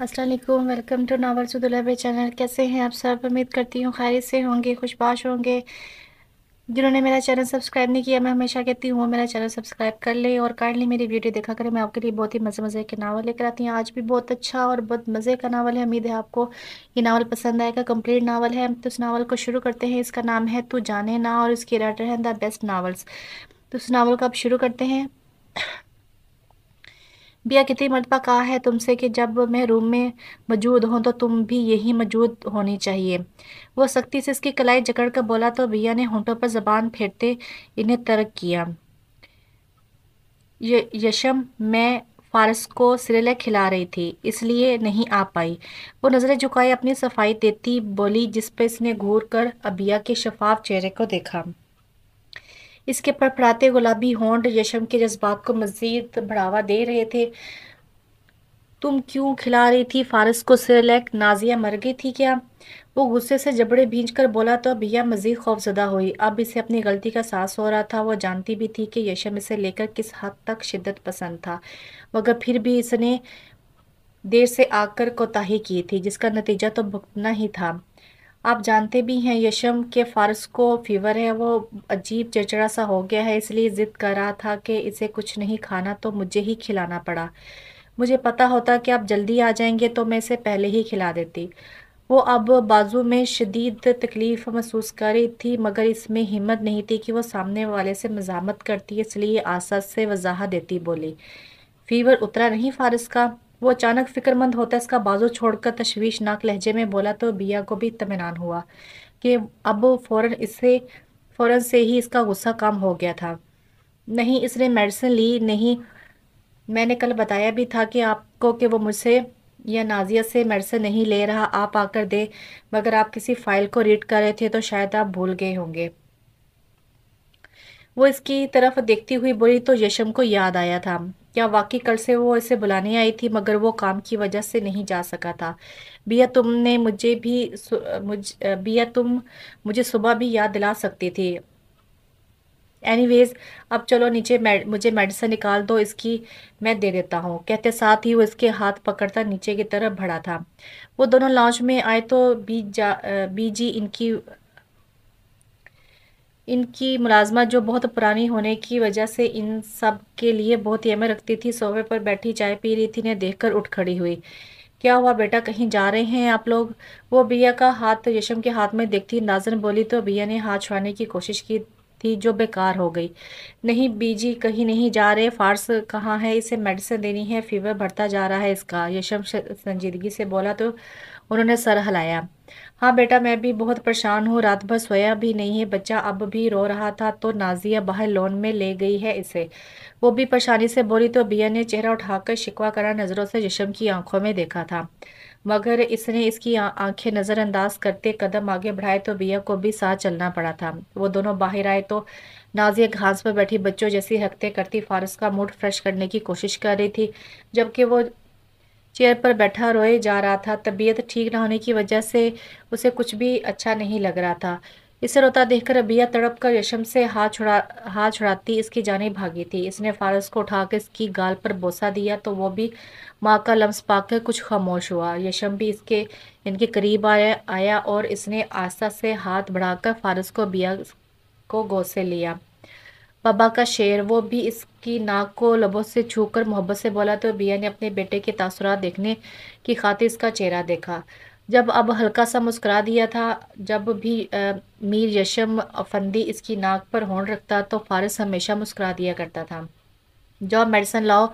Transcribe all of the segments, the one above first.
Aslam welcome to नावर सुदुलभ channel कैसे हैं आप सब उम्मीद करती हूँ खैर से होंगे खुशबाश होंगे जिन्होंने मेरा चैनल सब्सक्राइब नहीं किया मैं हमेशा कहती हूँ मेरा चैनल सब्सक्राइब कर ले और काइंडली मेरी वीडियो देखा करें मैं आपके लिए बहुत ही मज़े मज़े के नावल लेकर आती हूँ आज भी बहुत अच्छा और बहुत मज़े का नावल है उम्मीद है आपको ये नावल पसंद आएगा कंप्लीट नावल है तो उस नावल को शुरू करते हैं इसका नाम है तू जाने ना और इसके राइटर है द बेस्ट नावल्स तो उस नावल को आप शुरू करते हैं बिया कितनी मरतबा कहा है तुमसे कि जब मैं रूम में मौजूद हूँ तो तुम भी यही मौजूद होनी चाहिए वो सख्ती से इसकी कलाई जकड़ कर बोला तो बिया ने होंठों पर जबान फेरते इन्हें तर्क किया ये यशम मैं फारस को सिरेले खिला रही थी इसलिए नहीं आ पाई वो नज़रें झुकाए अपनी सफाई देती बोली जिस पर इसने घूर कर अबिया के शफाफ चेहरे को देखा इसके फड़फड़ाते गुलाबी होंड जशम के जज्बात को मज़ीद बढ़ावा दे रहे थे तुम क्यों खिला रही थी फारस को लैक नाजिया मर गई थी क्या वो गुस्से से जबड़े भींच कर बोला तो भैया मज़ीद खौफजदा हुई अब इसे अपनी गलती का सास हो रहा था वह जानती भी थी कि यशम इसे लेकर किस हद तक शिद्दत पसंद था मगर फिर भी इसने देर से आकर कोताही की थी जिसका नतीजा तो भुगतना ही था आप जानते भी हैं यशम के फारस को फीवर है वो अजीब चिड़चिड़ा सा हो गया है इसलिए ज़िद कर रहा था कि इसे कुछ नहीं खाना तो मुझे ही खिलाना पड़ा मुझे पता होता कि आप जल्दी आ जाएंगे तो मैं इसे पहले ही खिला देती वो अब बाजू में शदीद तकलीफ़ महसूस कर रही थी मगर इसमें हिम्मत नहीं थी कि वो सामने वाले से मजामत करती इसलिए आसत से वजाहत देती बोली फीवर उतरा नहीं फारस का वो अचानक फिक्रमंद होता इसका बाजू छोड़कर तश्वीशनाक लहजे में बोला तो बिया को भी इतमान हुआ कि अब फ़ौर इससे फ़ौर से ही इसका गुस्सा कम हो गया था नहीं इसने मेडिसिन ली नहीं मैंने कल बताया भी था कि आपको कि वो मुझसे या नाजिया से मेडिसिन नहीं ले रहा आप आकर दे मगर आप किसी फ़ाइल को रीड कर रहे थे तो शायद आप भूल गए होंगे वो इसकी तरफ देखती हुई बोली तो यशम को याद आया था या वाकई कल से वो इसे बुलाने आई थी मगर वो काम की वजह से नहीं जा सका था बिया तुमने मुझे भी मुझ बिया तुम मुझे सुबह भी याद दिला सकती थी एनीवेज अब चलो नीचे मेड, मुझे मेडिसिन निकाल दो इसकी मैं दे देता हूँ कहते साथ ही वो इसके हाथ पकड़ता नीचे की तरफ भड़ा था वो दोनों लॉन्च में आए तो बीज जा बीजी इनकी इनकी मुलाजमत जो बहुत पुरानी होने की वजह से इन सब के लिए बहुत यमे रखती थी सोफे पर बैठी चाय पी रही थी ने देखकर उठ खड़ी हुई क्या हुआ बेटा कहीं जा रहे हैं आप लोग वो बिया का हाथ यशम के हाथ में देखती नाजन बोली तो बिया ने हाथ छुड़ाने की कोशिश की थी जो बेकार हो गई नहीं बीजी कहीं नहीं जा रहे फार्स कहाँ है इसे मेडिसिन देनी है फीवर बढ़ता जा रहा है इसका यशम संजीदगी से बोला तो उन्होंने सर हिलाया हाँ बेटा मैं भी बहुत परेशान हूँ रात भर सोया भी नहीं है बच्चा अब भी रो रहा था तो नाजिया बाहर लोन में ले गई है इसे वो भी परेशानी से बोली तो बिया ने चेहरा उठाकर शिकवा करा नज़रों से जशम की आंखों में देखा था मगर इसने इसकी आंखें नज़रअंदाज करते कदम आगे बढ़ाए तो बिया को भी साथ चलना पड़ा था वो दोनों बाहर आए तो नाजिया घास पर बैठी बच्चों जैसी हरकतें करती फारस का मूड फ्रेश करने की कोशिश कर रही थी जबकि वो चेयर पर बैठा रोए जा रहा था तबीयत ठीक ना होने की वजह से उसे कुछ भी अच्छा नहीं लग रहा था इसे रोता देखकर रबिया तड़प कर यशम से हाथ छुड़ा हाथ छुड़ाती इसकी जाने भागी थी इसने फारस को उठाकर इसकी गाल पर बोसा दिया तो वो भी माँ का लम्स पाकर कुछ खामोश हुआ यशम भी इसके इनके करीब आया आया और इसने आस्था से हाथ बढ़ाकर फारस को बिया को गोसे लिया बाबा का शेर वो भी इसकी नाक को लबों से छूकर मोहब्बत से बोला तो बिया ने अपने बेटे के तासुरात देखने की खातिर इसका चेहरा देखा जब अब हल्का सा मुस्करा दिया था जब भी आ, मीर यशम अफंदी इसकी नाक पर होंड रखता तो फारस हमेशा मुस्करा दिया करता था जो मेडिसन लाओ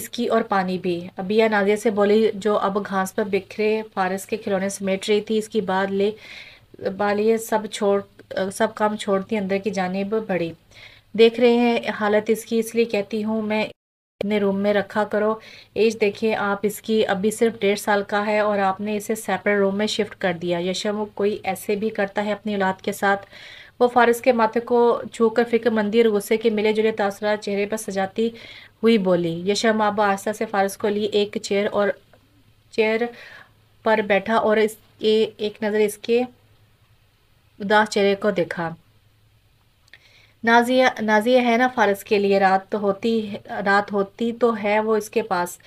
इसकी और पानी भी अबिया नाजिया से बोली जो अब घास पर बिखरे फारस के खिलौने समेट रही थी इसकी बाद ले बालिए सब छोड़ सब काम छोड़ती अंदर की जानब बढ़ी देख रहे हैं हालत इसकी इसलिए कहती हूँ मैं अपने रूम में रखा करो एज देखिए आप इसकी अभी सिर्फ डेढ़ साल का है और आपने इसे सेपरेट रूम में शिफ्ट कर दिया यशम कोई ऐसे भी करता है अपनी औलाद के साथ वो फारस के माथे को छू कर फिक्रमंदी और गुस्से के मिले जुले तासरा चेहरे पर सजाती हुई बोली यशम आप आस्था से फारस को लिए एक चेयर और चेयर पर बैठा और ए, एक नज़र इसके उदास चेहरे को देखा नाजिया नाजिया है ना फ़ारस के लिए रात तो होती रात होती तो है वो इसके पास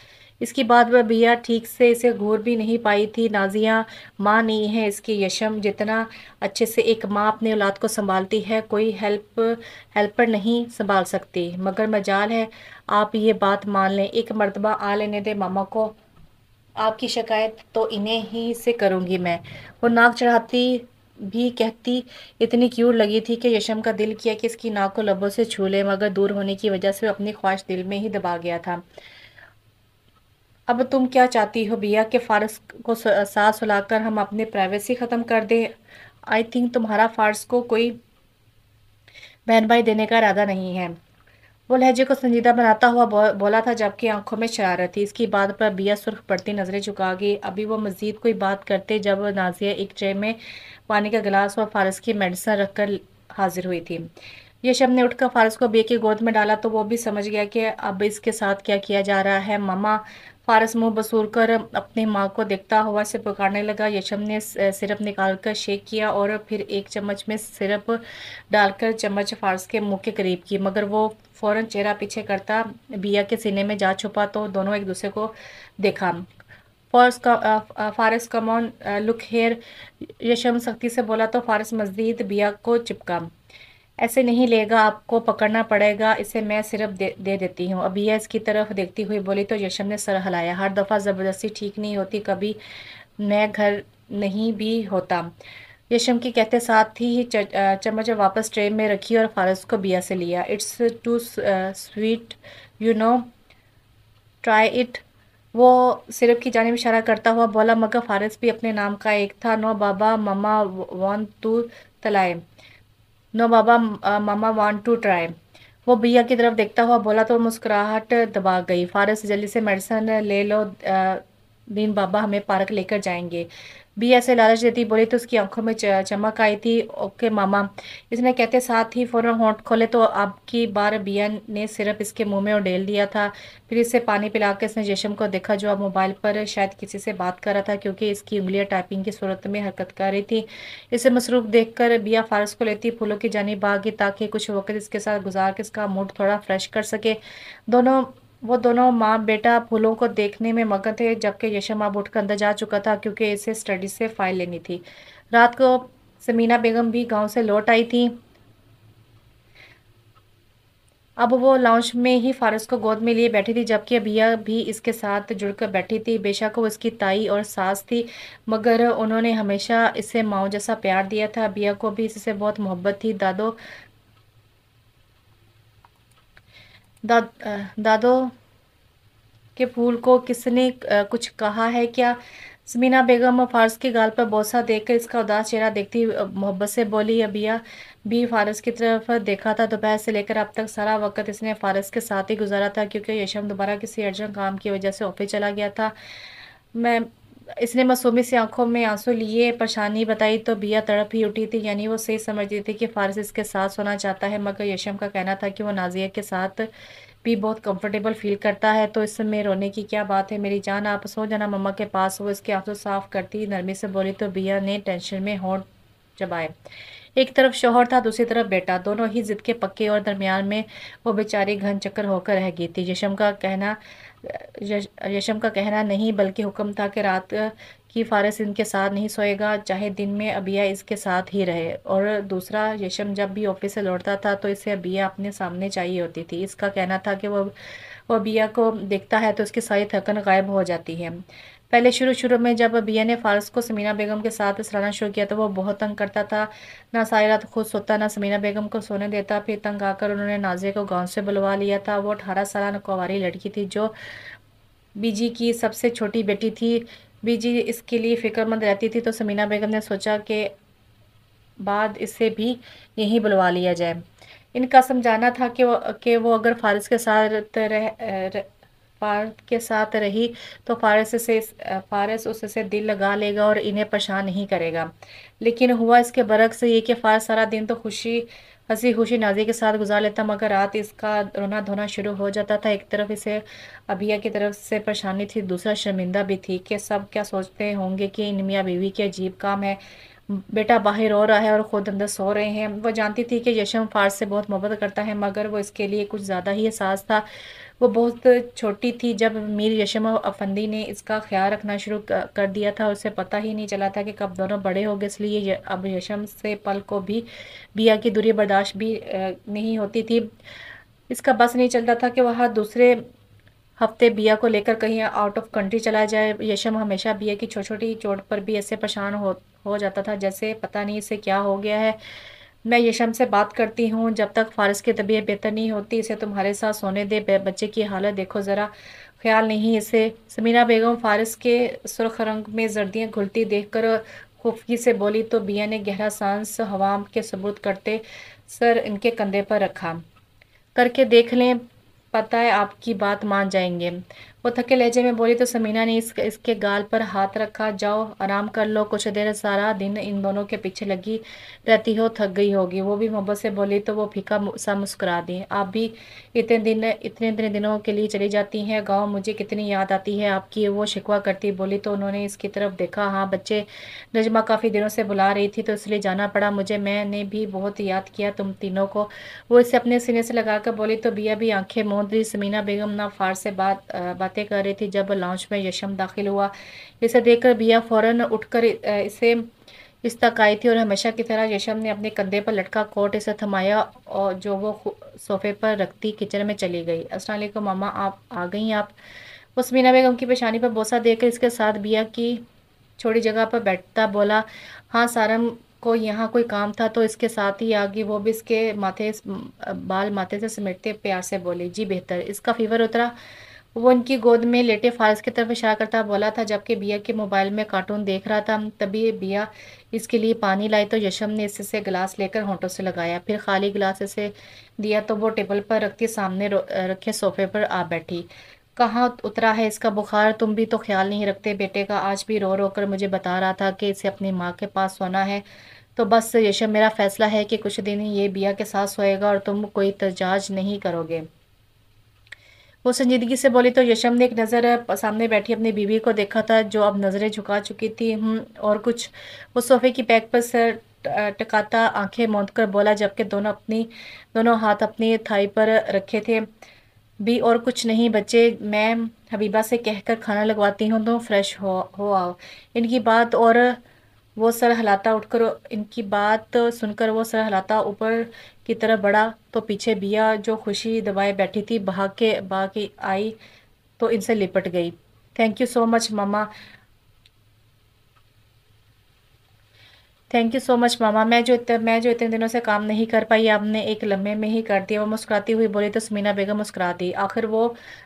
इसकी बात वह बिया ठीक से इसे घूर भी नहीं पाई थी नाजिया माँ नहीं है इसकी यशम जितना अच्छे से एक माँ अपने औलाद को संभालती है कोई हेल्प हेल्पर नहीं संभाल सकती मगर मजाल है आप ये बात मान लें एक मरतबा आ लेने दे मामा को आपकी शिकायत तो इन्हें ही से करूँगी मैं वो नाक चढ़ाती भी कहती इतनी क्यूट लगी थी कि यशम का दिल किया कि इसकी नाक को लबों से छू ले मगर दूर होने की वजह से अपनी ख्वाहिश दिल में ही दबा गया था अब तुम क्या चाहती हो भैया कि फारस को सास सुलाकर हम अपने प्राइवेसी ख़त्म कर दें आई थिंक तुम्हारा फारस को कोई बहन भाई देने का इरादा नहीं है वो लहजे को संजीदा बनाता हुआ बोला था जबकि आंखों में शरारत थी इसकी बात पर बिया सुर्ख पड़ती नजरें चुका गई अभी वो मजीद कोई बात करते जब नाजिया एक ट्रे में पानी का गिलास और फारस की मेडिसिन रखकर हाजिर हुई थी यशम ने उठकर फारस को बिया की गोद में डाला तो वो भी समझ गया कि अब इसके साथ क्या किया जा रहा है ममा फारस मुंह बसूर कर अपनी माँ को देखता हुआ से पुकारने लगा यशम ने सिरप निकालकर शेक किया और फिर एक चम्मच में सिरप डालकर चम्मच फारस के मुंह के करीब की मगर वो फ़ौरन चेहरा पीछे करता बिया के सीने में जा छुपा तो दोनों एक दूसरे को देखा फॉरस का फारस कमॉन लुक हेयर यशम सख्ती से बोला तो फारस मस्जिद बिया को चिपका ऐसे नहीं लेगा आपको पकड़ना पड़ेगा इसे मैं सिर्फ दे, दे देती हूँ यह इसकी तरफ देखती हुई बोली तो यशम ने सर हलाया हर दफ़ा ज़बरदस्ती ठीक नहीं होती कभी मैं घर नहीं भी होता यशम की कहते साथ ही चम्मच वापस ट्रेन में रखी और फारस को बिया से लिया it's too sweet you know try it वो सिरप की जानब इशारा करता हुआ बोला मगर फारस भी अपने नाम का एक था नो बाबा ममा वन टू तलाए नो बाबा मामा वांट टू ट्राई वो भैया की तरफ देखता हुआ बोला तो मुस्कुराहट दबा गई फारस जल्दी से मेडिसन ले लो uh, दीन बाबा हमें पार्क लेकर जाएंगे भी ऐसे लालच देती बोली तो उसकी आंखों में चमक आई थी ओके मामा इसने कहते साथ ही फ़ौरन होंठ खोले तो अब की बार बिया ने सिर्फ इसके मुंह में उडेल दिया था फिर इसे पानी पिला के इसने जशम को देखा जो अब मोबाइल पर शायद किसी से बात कर रहा था क्योंकि इसकी उंगलियां टाइपिंग की सूरत में हरकत कर रही थी इसे मसरूफ़ कर बिया फारस को लेती फूलों की जानी भागी ताकि कुछ वक्त इसके साथ गुजार के इसका मूड थोड़ा फ्रेश कर सके दोनों वो दोनों माँ बेटा फूलों को देखने में मगन थे जबकि अब उठकर अंदर जा चुका था क्योंकि इसे स्टडी से फाइल लेनी थी रात को समीना बेगम भी गांव से लौट आई थी अब वो लाउंज में ही फारस को गोद में लिए बैठी थी जबकि अभिया भी इसके साथ जुड़कर बैठी थी बेशक वो इसकी ताई और सास थी मगर उन्होंने हमेशा इसे माओ जैसा प्यार दिया था अभिया को भी इससे बहुत मोहब्बत थी दादो दादो के फूल को किसने कुछ कहा है क्या समीना बेगम फारस की गाल पर बोसा देखकर इसका उदास चेहरा देखती मोहब्बत से बोली अबिया भी फारस की तरफ देखा था दोपहर से लेकर अब तक सारा वक्त इसने फारस के साथ ही गुजारा था क्योंकि यशम दोबारा किसी अर्जन काम की वजह से ऑफिस चला गया था मैं इसने मसूमी से आंखों में आंसू लिए परेशानी बताई तो बिया तड़प ही उठी थी यानी वो सही समझती थी कि फारस इसके साथ सोना चाहता है मगर यशम का कहना था कि वो नाजिया के साथ भी बहुत कंफर्टेबल फील करता है तो इसमें रोने की क्या बात है मेरी जान आप सो जाना मम्मा के पास वो इसके आंसू साफ करती नरमी से बोली तो बिया ने टेंशन में हो जबाए एक तरफ शोहर था दूसरी तरफ बेटा दोनों ही जिद के पक्के और दरमियान में वो बेचारी घन चक्कर होकर रह गई थी यशम का कहना यशम का कहना नहीं बल्कि हुक्म था कि रात की फारस इनके साथ नहीं सोएगा चाहे दिन में अबिया इसके साथ ही रहे और दूसरा यशम जब भी ऑफिस से लौटता था तो इसे अबिया अपने सामने चाहिए होती थी इसका कहना था कि वह वो अबिया को देखता है तो उसकी सारी थकन गायब हो जाती है पहले शुरू शुरू में जब बिया ने फारस को समीना बेगम के साथ सराना शुरू किया तो वो बहुत तंग करता था ना सारी रात खुद सोता ना समीना बेगम को सोने देता फिर तंग आकर उन्होंने नाजे को गांव से बुलवा लिया था वो अठारह साल कुंवारी लड़की थी जो बीजी की सबसे छोटी बेटी थी बीजी इसके लिए फिक्रमंद रहती थी तो समीना बेगम ने सोचा कि बाद इसे भी यहीं बुलवा लिया जाए इनका समझाना था कि वो कि वो अगर फारस के साथ रह, रह पार्थ के साथ रही तो फारस से फारस उससे दिल लगा लेगा और इन्हें परेशान नहीं करेगा लेकिन हुआ इसके बरक्स ये कि फारस सारा दिन तो खुशी हंसी खुशी नाजी के साथ गुजार लेता मगर रात इसका रोना धोना शुरू हो जाता था एक तरफ इसे अभिया की तरफ से परेशानी थी दूसरा शर्मिंदा भी थी कि सब क्या सोचते होंगे कि इन मियाँ बीवी के अजीब काम है बेटा बाहर रो रहा है और ख़ुद अंदर सो रहे हैं वो जानती थी कि यशम फार से बहुत मोहब्बत करता है मगर वो इसके लिए कुछ ज़्यादा ही एहसास था वो बहुत छोटी थी जब मीर यशम अफंदी ने इसका ख्याल रखना शुरू कर दिया था उसे पता ही नहीं चला था कि कब दोनों बड़े हो गए इसलिए अब यशम से पल को भी बिया की दूरी बर्दाश्त भी नहीं होती थी इसका बस नहीं चलता था कि वह दूसरे हफ्ते बिया को लेकर कहीं आउट ऑफ कंट्री चला जाए यशम हमेशा बिया की छोटी छोटी चोट पर भी ऐसे परेशान हो हो जाता था जैसे पता नहीं इसे क्या हो गया है मैं यशम से बात करती हूँ जब तक फारस की तबीयत बेहतर नहीं होती इसे तुम्हारे साथ सोने दे बच्चे की हालत देखो ज़रा ख्याल नहीं इसे समीना बेगम फारस के सुरख रंग में जर्दियाँ घुलती देखकर खुफगी से बोली तो बिया ने गहरा सांस हवाम के सबूत करते सर इनके कंधे पर रखा करके देख लें पता है आपकी बात मान जाएंगे वो थके लहजे में बोली तो समीना ने इस, इसके गाल पर हाथ रखा जाओ आराम कर लो कुछ देर सारा दिन इन दोनों के पीछे लगी रहती हो थक गई होगी वो भी मोहब्बत से बोली तो वो फीका सा मुस्कुरा दी आप भी इतने दिन इतने इतने दिनों के लिए चली जाती हैं गाँव मुझे कितनी याद आती है आपकी वो शिकवा करती बोली तो उन्होंने इसकी तरफ देखा हाँ बच्चे नजमा काफ़ी दिनों से बुला रही थी तो इसलिए जाना पड़ा मुझे मैंने भी बहुत याद किया तुम तीनों को वो इसे अपने सीने से लगा बोली तो बिया भी आंखें मोह दी समीना बेगम ना फार से बात बात बातें कर रही थी जब लॉन्च में यशम दाखिल हुआ इसे देखकर बिया फ़ौरन उठकर इसे इस तक आई थी और हमेशा की तरह यशम ने अपने कंधे पर लटका कोट इसे थमाया और जो वो सोफे पर रखती किचन में चली गई असल मामा आप आ गई आप उस मीना बेगम की परेशानी पर बोसा देकर इसके साथ बिया की छोटी जगह पर बैठता बोला हाँ सारम को यहाँ कोई काम था तो इसके साथ ही आ गई वो भी इसके माथे बाल माथे से समेटते प्यार से बोली जी बेहतर इसका फीवर उतरा वो उनकी गोद में लेटे फारस की तरफ इशारा करता बोला था जबकि बिया के मोबाइल में कार्टून देख रहा था तभी बिया इसके लिए पानी लाई तो यशम ने इससे से गिलास लेकर होंठों से लगाया फिर खाली गिलास इसे दिया तो वो टेबल पर रखती सामने रखे सोफे पर आ बैठी कहाँ उतरा है इसका बुखार तुम भी तो ख्याल नहीं रखते बेटे का आज भी रो रो कर मुझे बता रहा था कि इसे अपनी माँ के पास सोना है तो बस यशम मेरा फैसला है कि कुछ दिन ये बिया के साथ सोएगा और तुम कोई तजाज नहीं करोगे वो संजीदगी से बोली तो यशम ने एक नज़र सामने बैठी अपनी बीवी को देखा था जो अब नज़रें झुका चुकी थी हम्म, और कुछ वो सोफे की पैक पर सर टकाता आंखें मौत कर बोला जबकि दोनों अपनी दोनों हाथ अपनी थाई पर रखे थे भी और कुछ नहीं बच्चे मैं हबीबा से कहकर खाना लगवाती हूँ तो फ्रेश हो हो आओ इनकी बात और वो सर हलाता उठकर इनकी बात सुनकर वो सर हलाता ऊपर की तरफ बढ़ा तो पीछे बिया जो खुशी दबाए बैठी थी भाग के भाग के आई तो इनसे लिपट गई थैंक यू सो मच मामा थैंक यू सो मच मामा मैं जो इतने मैं जो इतने दिनों से काम नहीं कर पाई आपने एक लम्हे में ही कर दिया वो मुस्कुराती हुई बोली तो समीना बेगम मुस्कुरा दी आखिर वो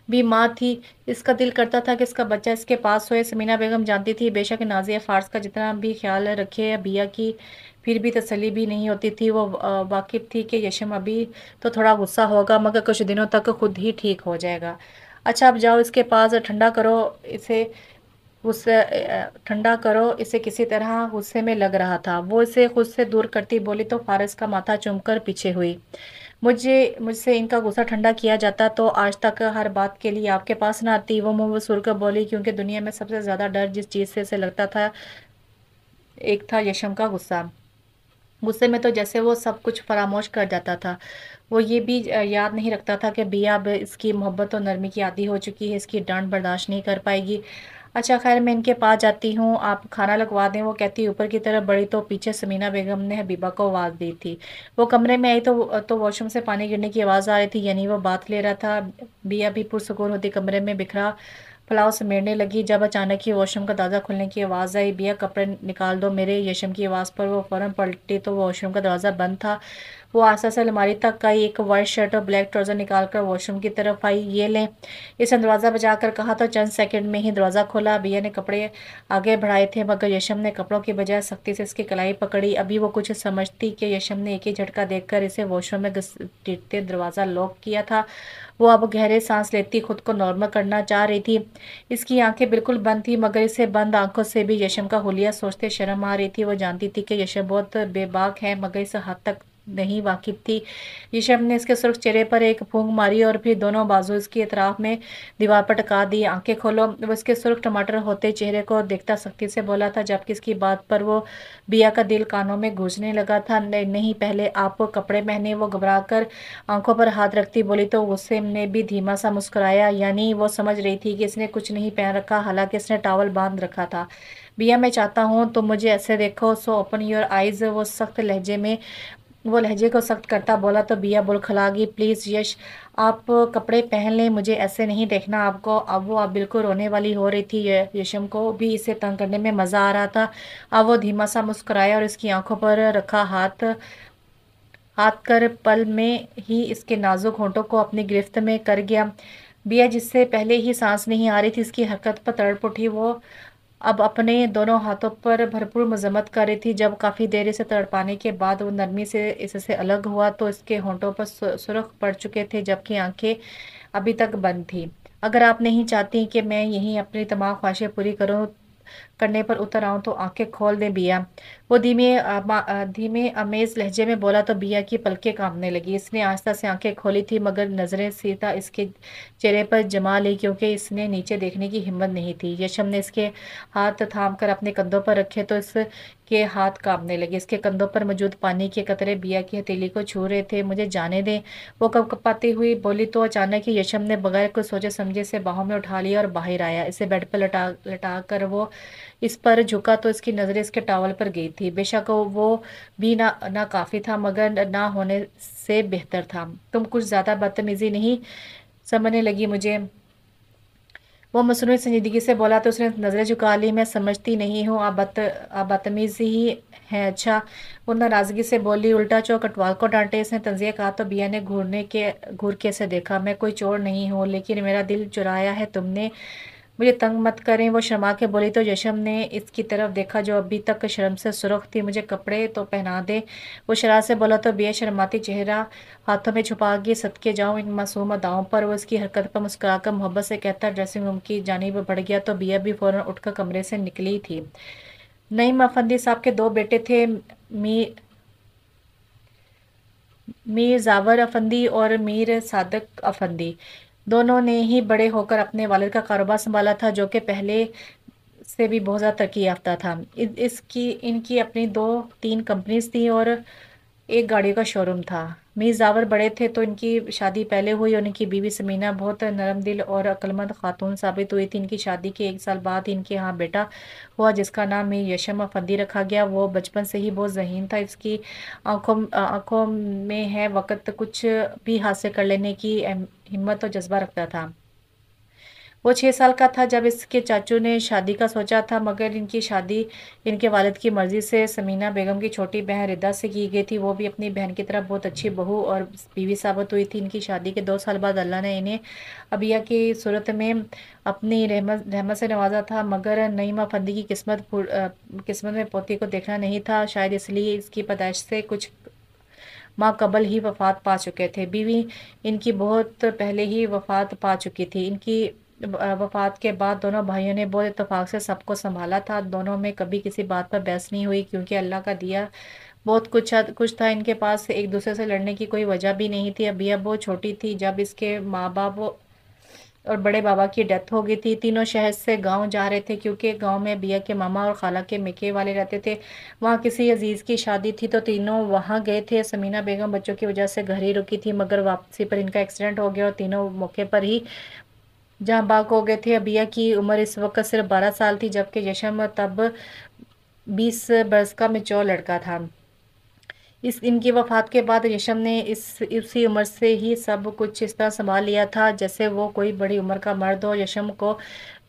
भी माँ थी इसका दिल करता था कि इसका बच्चा इसके पास होए समीना बेगम जानती थी बेशक नाजिया फारस का जितना भी ख्याल रखे बिया की फिर भी तसली भी नहीं होती थी वो वाकिफ थी कि यशम अभी तो थोड़ा गुस्सा होगा मगर कुछ दिनों तक खुद ही ठीक हो जाएगा अच्छा अब जाओ इसके पास ठंडा करो इसे गुस्से ठंडा करो इसे किसी तरह गुस्से में लग रहा था वो इसे खुद से दूर करती बोली तो फारस का माथा कर पीछे हुई मुझे मुझसे इनका गुस्सा ठंडा किया जाता तो आज तक हर बात के लिए आपके पास ना आती वो मुँह कर बोली क्योंकि दुनिया में सबसे ज़्यादा डर जिस चीज़ से इसे लगता था एक था यशम का गुस्सा गुस्से में तो जैसे वो सब कुछ फरामोश कर जाता था वो ये भी याद नहीं रखता था कि बिया अब इसकी मोहब्बत और नरमी की आदि हो चुकी है इसकी डांट बर्दाश्त नहीं कर पाएगी अच्छा खैर मैं इनके पास जाती हूँ आप खाना लगवा दें वो कहती ऊपर की तरफ बड़ी तो पीछे समीना बेगम ने हबीबा को आवाज़ दी थी वो कमरे में आई तो तो वॉशरूम से पानी गिरने की आवाज़ आ रही थी यानी वो बात ले रहा था बिया भी पुरसकून होती कमरे में बिखरा पुलाव समेटने लगी जब अचानक ही वॉशरूम का दरवाज़ा खुलने की आवाज़ आई बिया कपड़े निकाल दो मेरे यशम की आवाज़ पर वो फ़ौरन पलटी तो वॉशरूम का दरवाज़ा बंद था वो आस्था से अलमारी तक का एक वाइट शर्ट और ब्लैक ट्राउज़र निकाल कर वॉशरूम की तरफ आई ये लें इसे दरवाज़ा बजा कर कहा तो चंद सेकंड में ही दरवाज़ा खोला भैया ने कपड़े आगे बढ़ाए थे मगर यशम ने कपड़ों की बजाय सख्ती से इसकी कलाई पकड़ी अभी वो कुछ समझती कि यशम ने एक ही झटका देखकर इसे वॉशरूम में घसीटते दरवाज़ा लॉक किया था वो अब गहरे सांस लेती खुद को नॉर्मल करना चाह रही थी इसकी आंखें बिल्कुल बंद थी मगर इसे बंद आंखों से भी यशम का होलिया सोचते शर्म आ रही थी वो जानती थी कि यशम बहुत बेबाक है मगर इस हद तक नहीं वाकिफ थी जिशम ने इसके सुर्ख चेहरे पर एक फूंक मारी और फिर दोनों बाजू इसकी इतराफ में दीवार पर टका दी आंखें खोलो वो इसके सुर्ख टमाटर होते चेहरे को देखता सख्ती से बोला था जबकि इसकी बात पर वो बिया का दिल कानों में गूंजने लगा था नहीं पहले आप कपड़े पहने वो घबरा कर आंखों पर हाथ रखती बोली तो गुस्से ने भी धीमा सा मुस्कुराया यानी वो समझ रही थी कि इसने कुछ नहीं पहन रखा हालांकि इसने टावल बांध रखा था बिया मैं चाहता हूँ तो मुझे ऐसे देखो सो ओपन योर आइज़ वो सख्त लहजे में वो लहजे हाँ को सख्त करता बोला तो बिया बोल खलागी प्लीज़ यश आप कपड़े पहन लें मुझे ऐसे नहीं देखना आपको अब वो आप बिल्कुल रोने वाली हो रही थी यशम को भी इसे तंग करने में मज़ा आ रहा था अब वो धीमा सा मुस्कराया और इसकी आंखों पर रखा हाथ हाथ कर पल में ही इसके नाजुक होंठों को अपनी गिरफ्त में कर गया बिया जिससे पहले ही सांस नहीं आ रही थी इसकी हरकत पर तड़प उठी वो अब अपने दोनों हाथों पर भरपूर मजम्मत कर रही थी जब काफ़ी देर से तड़पाने के बाद वो नरमी से इससे अलग हुआ तो इसके होंठों पर सुरख पड़ चुके थे जबकि आंखें अभी तक बंद थी अगर आप नहीं चाहती कि मैं यहीं अपनी तमाम ख्वाहिशें पूरी करूँ करने पर उतर आऊँ तो आंखें खोल दें बिया वो धीमे धीमे अमेज लहजे में बोला तो बिया की पलकें कांपने लगी इसने आस्था से आंखें खोली थी मगर नज़रें सीता इसके चेहरे पर जमा ली क्योंकि इसने नीचे देखने की हिम्मत नहीं थी यशम ने इसके हाथ थाम कर अपने कंधों पर रखे तो इसके हाथ कांपने लगे इसके कंधों पर मौजूद पानी के कतरे बिया की हथेली को छू रहे थे मुझे जाने दें वो कप कपाती हुई बोली तो अचानक ही यशम ने बगैर कुछ सोचे समझे से बाहों में उठा लिया और बाहर आया इसे बेड पर लटा लटा कर वो इस पर झुका तो इसकी नज़रें इसके टावल पर गई थी बेशक वो भी ना ना काफ़ी था मगर ना होने से बेहतर था तुम कुछ ज़्यादा बदतमीज़ी नहीं समझने लगी मुझे वो मसनू संजीदगी से बोला तो उसने नज़रें झुका ली मैं समझती नहीं हूँ आप बत आप बदतमीज़ी ही हैं अच्छा वो नाराज़गी से बोली उल्टा चोर कटवाल को डांटे इसने तंजिया कहा तो बिया ने घूरने के घूर के से देखा मैं कोई चोर नहीं हूँ लेकिन मेरा दिल चुराया है तुमने मुझे तंग मत करें वो शर्मा के बोली तो जशम ने इसकी तरफ देखा जो अभी तक शर्म से सुरख थी मुझे कपड़े तो पहना दे वो शराब से बोला तो बे शर्माती चेहरा हाथों में छुपा के सदके जाऊँ इन मासूम अदाओं पर वो इसकी हरकत पर मुस्कुराकर मोहब्बत से कहता ड्रेसिंग रूम की जानीब बढ़ गया तो बिया भी फ़ौरन उठकर कमरे से निकली थी नई मफंदी साहब के दो बेटे थे मी मीर जावर अफंदी और मीर सादक अफंदी दोनों ने ही बड़े होकर अपने वालद का कारोबार संभाला था जो कि पहले से भी बहुत ज़्यादा तरक्की याफ्ता था इसकी इनकी अपनी दो तीन कंपनीज थी और एक गाड़ी का शोरूम था मीर जावर बड़े थे तो इनकी शादी पहले हुई और इनकी बीवी समीना बहुत नरम दिल और अक्लमंद खातून साबित हुई थी इनकी शादी के एक साल बाद इनके यहाँ बेटा हुआ जिसका नाम मीर यशम अफंदी रखा गया वो बचपन से ही बहुत जहीन था इसकी आंखों आंखों में है वक़्त कुछ भी हासिल कर लेने की हिम्मत और जज्बा रखता था वो छः साल का था जब इसके चाचू ने शादी का सोचा था मगर इनकी शादी इनके वालद की मर्ज़ी से समीना बेगम की छोटी बहन रिदा से की गई थी वो भी अपनी बहन की तरफ बहुत अच्छी बहू और बीवी साबित हुई थी इनकी शादी के दो साल बाद अल्लाह ने इन्हें अबिया की सूरत में अपनी रहमत रहमत से नवाजा था मगर नईमा फंदी की किस्मत किस्मत में पोती को देखना नहीं था शायद इसलिए इसकी पैदाइश से कुछ माँ कबल ही वफात पा चुके थे बीवी इनकी बहुत पहले ही वफात पा चुकी थी इनकी वफात के बाद दोनों भाइयों ने बहुत इतफाक़ से सबको संभाला था दोनों में कभी किसी बात पर बहस नहीं हुई क्योंकि अल्लाह का दिया बहुत कुछ कुछ था इनके पास एक दूसरे से लड़ने की कोई वजह भी नहीं थी अभी अब वो छोटी थी जब इसके माँ बाप और बड़े बाबा की डेथ हो गई थी तीनों शहर से गांव जा रहे थे क्योंकि गांव में बिया के मामा और खाला के मिके वाले रहते थे वहां किसी अजीज़ की शादी थी तो तीनों वहाँ गए थे समीना बेगम बच्चों की वजह से घर ही रुकी थी मगर वापसी पर इनका एक्सीडेंट हो गया और तीनों मौके पर ही जहाँ बाग हो गए थे अबिया की उम्र इस वक्त सिर्फ बारह साल थी जबकि यशम तब बीस बरस का मिचो लड़का था इस इनकी वफात के बाद यशम ने इस इसी उम्र से ही सब कुछ इस तरह संभाल लिया था जैसे वो कोई बड़ी उम्र का मर्द हो यशम को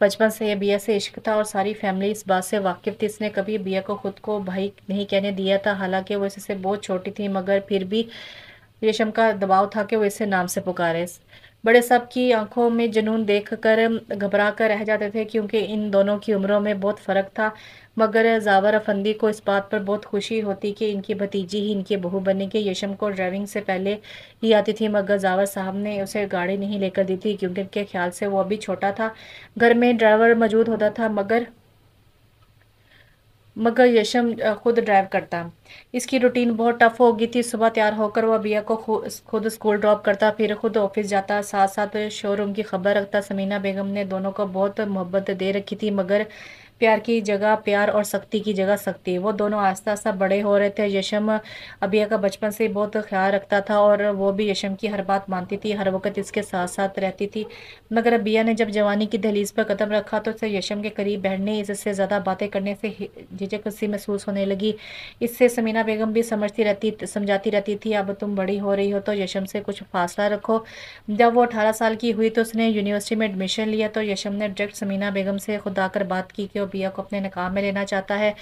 बचपन से बिया से इश्क था और सारी फैमिली इस बात से वाकिफ थी इसने कभी बिया को खुद को भाई नहीं कहने दिया था हालांकि वो इससे बहुत छोटी थी मगर फिर भी यशम का दबाव था कि वो इसे नाम से पुकारे बड़े साहब की आंखों में जुनून देखकर घबरा कर रह जाते थे क्योंकि इन दोनों की उम्रों में बहुत फ़र्क था मगर जावर अफंदी को इस बात पर बहुत खुशी होती कि इनकी भतीजी ही इनकी बहू बने के यशम को ड्राइविंग से पहले ही आती थी मगर जावर साहब ने उसे गाड़ी नहीं लेकर दी थी क्योंकि इनके ख्याल से वो अभी छोटा था घर में ड्राइवर मौजूद होता था मगर मगर यशम खुद ड्राइव करता इसकी रूटीन बहुत टफ हो गई थी सुबह तैयार होकर वह बिया को खुद स्कूल ड्रॉप करता फिर खुद ऑफिस जाता साथ साथ शोरूम की खबर रखता समीना बेगम ने दोनों को बहुत मोहब्बत दे रखी थी मगर प्यार की जगह प्यार और सख्ती की जगह सख्ती वो दोनों आस्ता आस्ता बड़े हो रहे थे यशम अबिया का बचपन से बहुत ख्याल रखता था और वो भी यशम की हर बात मानती थी हर वक्त इसके साथ साथ रहती थी मगर अबिया ने जब जवानी की दहलीज पर कदम रखा तो उसे यशम के करीब बैठने इससे ज़्यादा बातें करने से झिझक सी महसूस होने लगी इससे समीना बेगम भी समझती रहती समझाती रहती थी अब तुम बड़ी हो रही हो तो यशम से कुछ फासला रखो जब वो अठारह साल की हुई तो उसने यूनिवर्सिटी में एडमिशन लिया तो यशम ने डायरेक्ट समीना बेगम से खुद आकर बात की कि रबिया को अपने नकाम में लेना चाहता है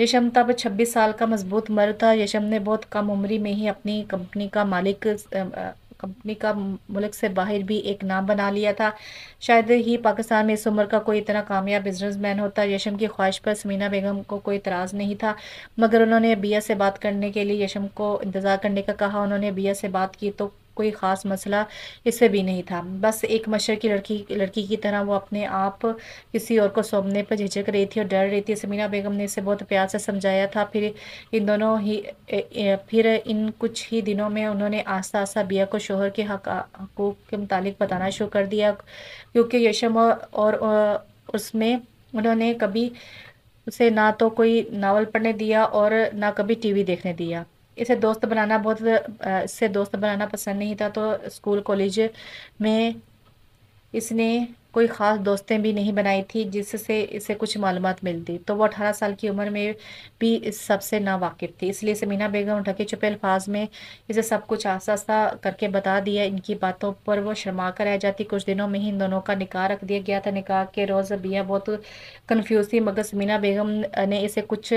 यशम तब 26 साल का मजबूत मर्द था यशम ने बहुत कम उम्री में ही अपनी कंपनी का मालिक कंपनी का मुल्क से बाहर भी एक नाम बना लिया था शायद ही पाकिस्तान में इस उम्र का कोई इतना कामयाब बिजनेसमैन होता यशम की ख्वाहिश पर समीना बेगम को कोई इतराज़ नहीं था मगर उन्होंने बिया से बात करने के लिए यशम को इंतज़ार करने का कहा उन्होंने बिया से बात की तो कोई ख़ास मसला इससे भी नहीं था बस एक मशर की लड़की लड़की की तरह वो अपने आप किसी और को सौंपने पर झिझक रही थी और डर रही थी समीना बेगम ने इसे बहुत प्यार से समझाया था फिर इन दोनों ही फिर इन कुछ ही दिनों में उन्होंने आस्ता आस्ता बिया को शोहर के हक हकूक़ के मुतालिक बताना शुरू कर दिया क्योंकि यशम और, और उसमें उन्होंने कभी उसे ना तो कोई नावल पढ़ने दिया और ना कभी टीवी देखने दिया इसे दोस्त बनाना बहुत इससे दोस्त बनाना पसंद नहीं था तो स्कूल कॉलेज में इसने कोई ख़ास दोस्तें भी नहीं बनाई थी जिससे इसे कुछ मालूम मिलती तो वह अठारह साल की उम्र में भी इस सबसे नावाकिफ थी इसलिए समीना बेगम ढके छुपे अल्फाज में इसे सब कुछ आस्ता आस्ता करके बता दिया इनकी बातों पर वो शर्मा कर रह जाती कुछ दिनों में ही इन दोनों का निकाह रख दिया गया था निकाह के रोज़ बिया बहुत कन्फ्यूज़ थी मगर समीना बेगम ने इसे कुछ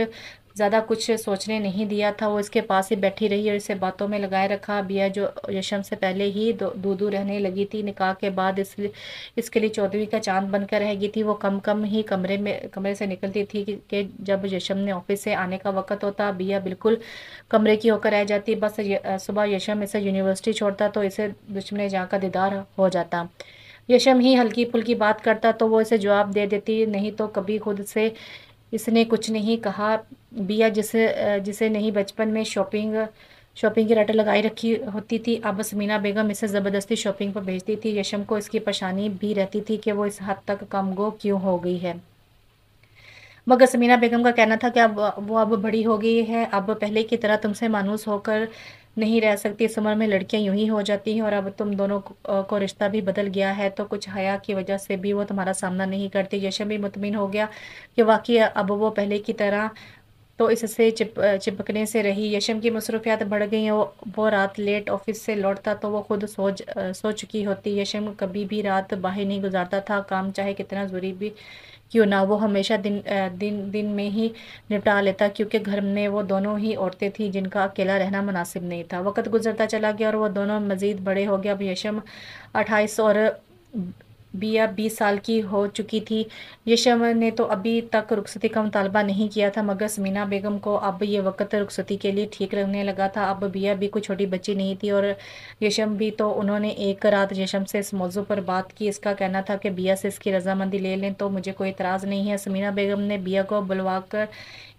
ज़्यादा कुछ सोचने नहीं दिया था वो इसके पास ही बैठी रही और इसे बातों में लगाए रखा बिया जो यशम से पहले ही दो दो रहने लगी थी निकाह के बाद इसलिए इसके लिए चौधरी का चांद बनकर रह गई थी वो कम कम ही कमरे में कमरे से निकलती थी कि, कि जब यशम ने ऑफिस से आने का वक़्त होता बिया बिल्कुल कमरे की होकर रह जाती बस सुबह यशम इसे यूनिवर्सिटी छोड़ता तो इसे दुश्मन जहाँ का दीदार हो जाता यशम ही हल्की फुल्की बात करता तो वो इसे जवाब दे देती नहीं तो कभी खुद से इसने कुछ नहीं कहा बिया जिसे जिसे नहीं बचपन में शॉपिंग शॉपिंग की रटा लगाई रखी होती थी अब समीना बेगम इसे ज़बरदस्ती शॉपिंग पर भेजती थी यशम को इसकी परेशानी भी रहती थी कि वो इस हद तक कम गो क्यों हो गई है मगर समीना बेगम का कहना था कि अब वो अब बड़ी हो गई है अब पहले की तरह तुमसे मानूस होकर नहीं रह सकती इस उम्र में लड़कियां यूं ही हो जाती हैं और अब तुम दोनों को रिश्ता भी बदल गया है तो कुछ हया की वजह से भी वो तुम्हारा सामना नहीं करती यशम भी मुतमिन हो गया कि वाकई अब वो पहले की तरह तो इससे चिप चिपकने से रही यशम की मसरूफियात बढ़ गई वो वो रात लेट ऑफिस से लौटता तो वो खुद सो सो चुकी होती यशम कभी भी रात बाहर नहीं गुजारता था काम चाहे कितना ज़रूरी भी क्यों ना वो हमेशा दिन दिन दिन में ही निपटा लेता क्योंकि घर में वो दोनों ही औरतें थीं जिनका अकेला रहना मुनासिब नहीं था वक्त गुजरता चला गया और वह दोनों मज़ीद बड़े हो गए अब यशम अट्ठाईस और बिया बीस साल की हो चुकी थी यशम ने तो अभी तक रुखसती का मुतालबा नहीं किया था मगर समीना बेगम को अब ये वक्त रुखसती के लिए ठीक रहने लगा था अब बिया भी कोई छोटी बच्ची नहीं थी और यशम भी तो उन्होंने एक रात यशम से इस मौजू पर बात की इसका कहना था कि बिया से इसकी रजामंदी ले लें तो मुझे कोई इतराज़ नहीं है समीना बेगम ने बिया को बुलवा कर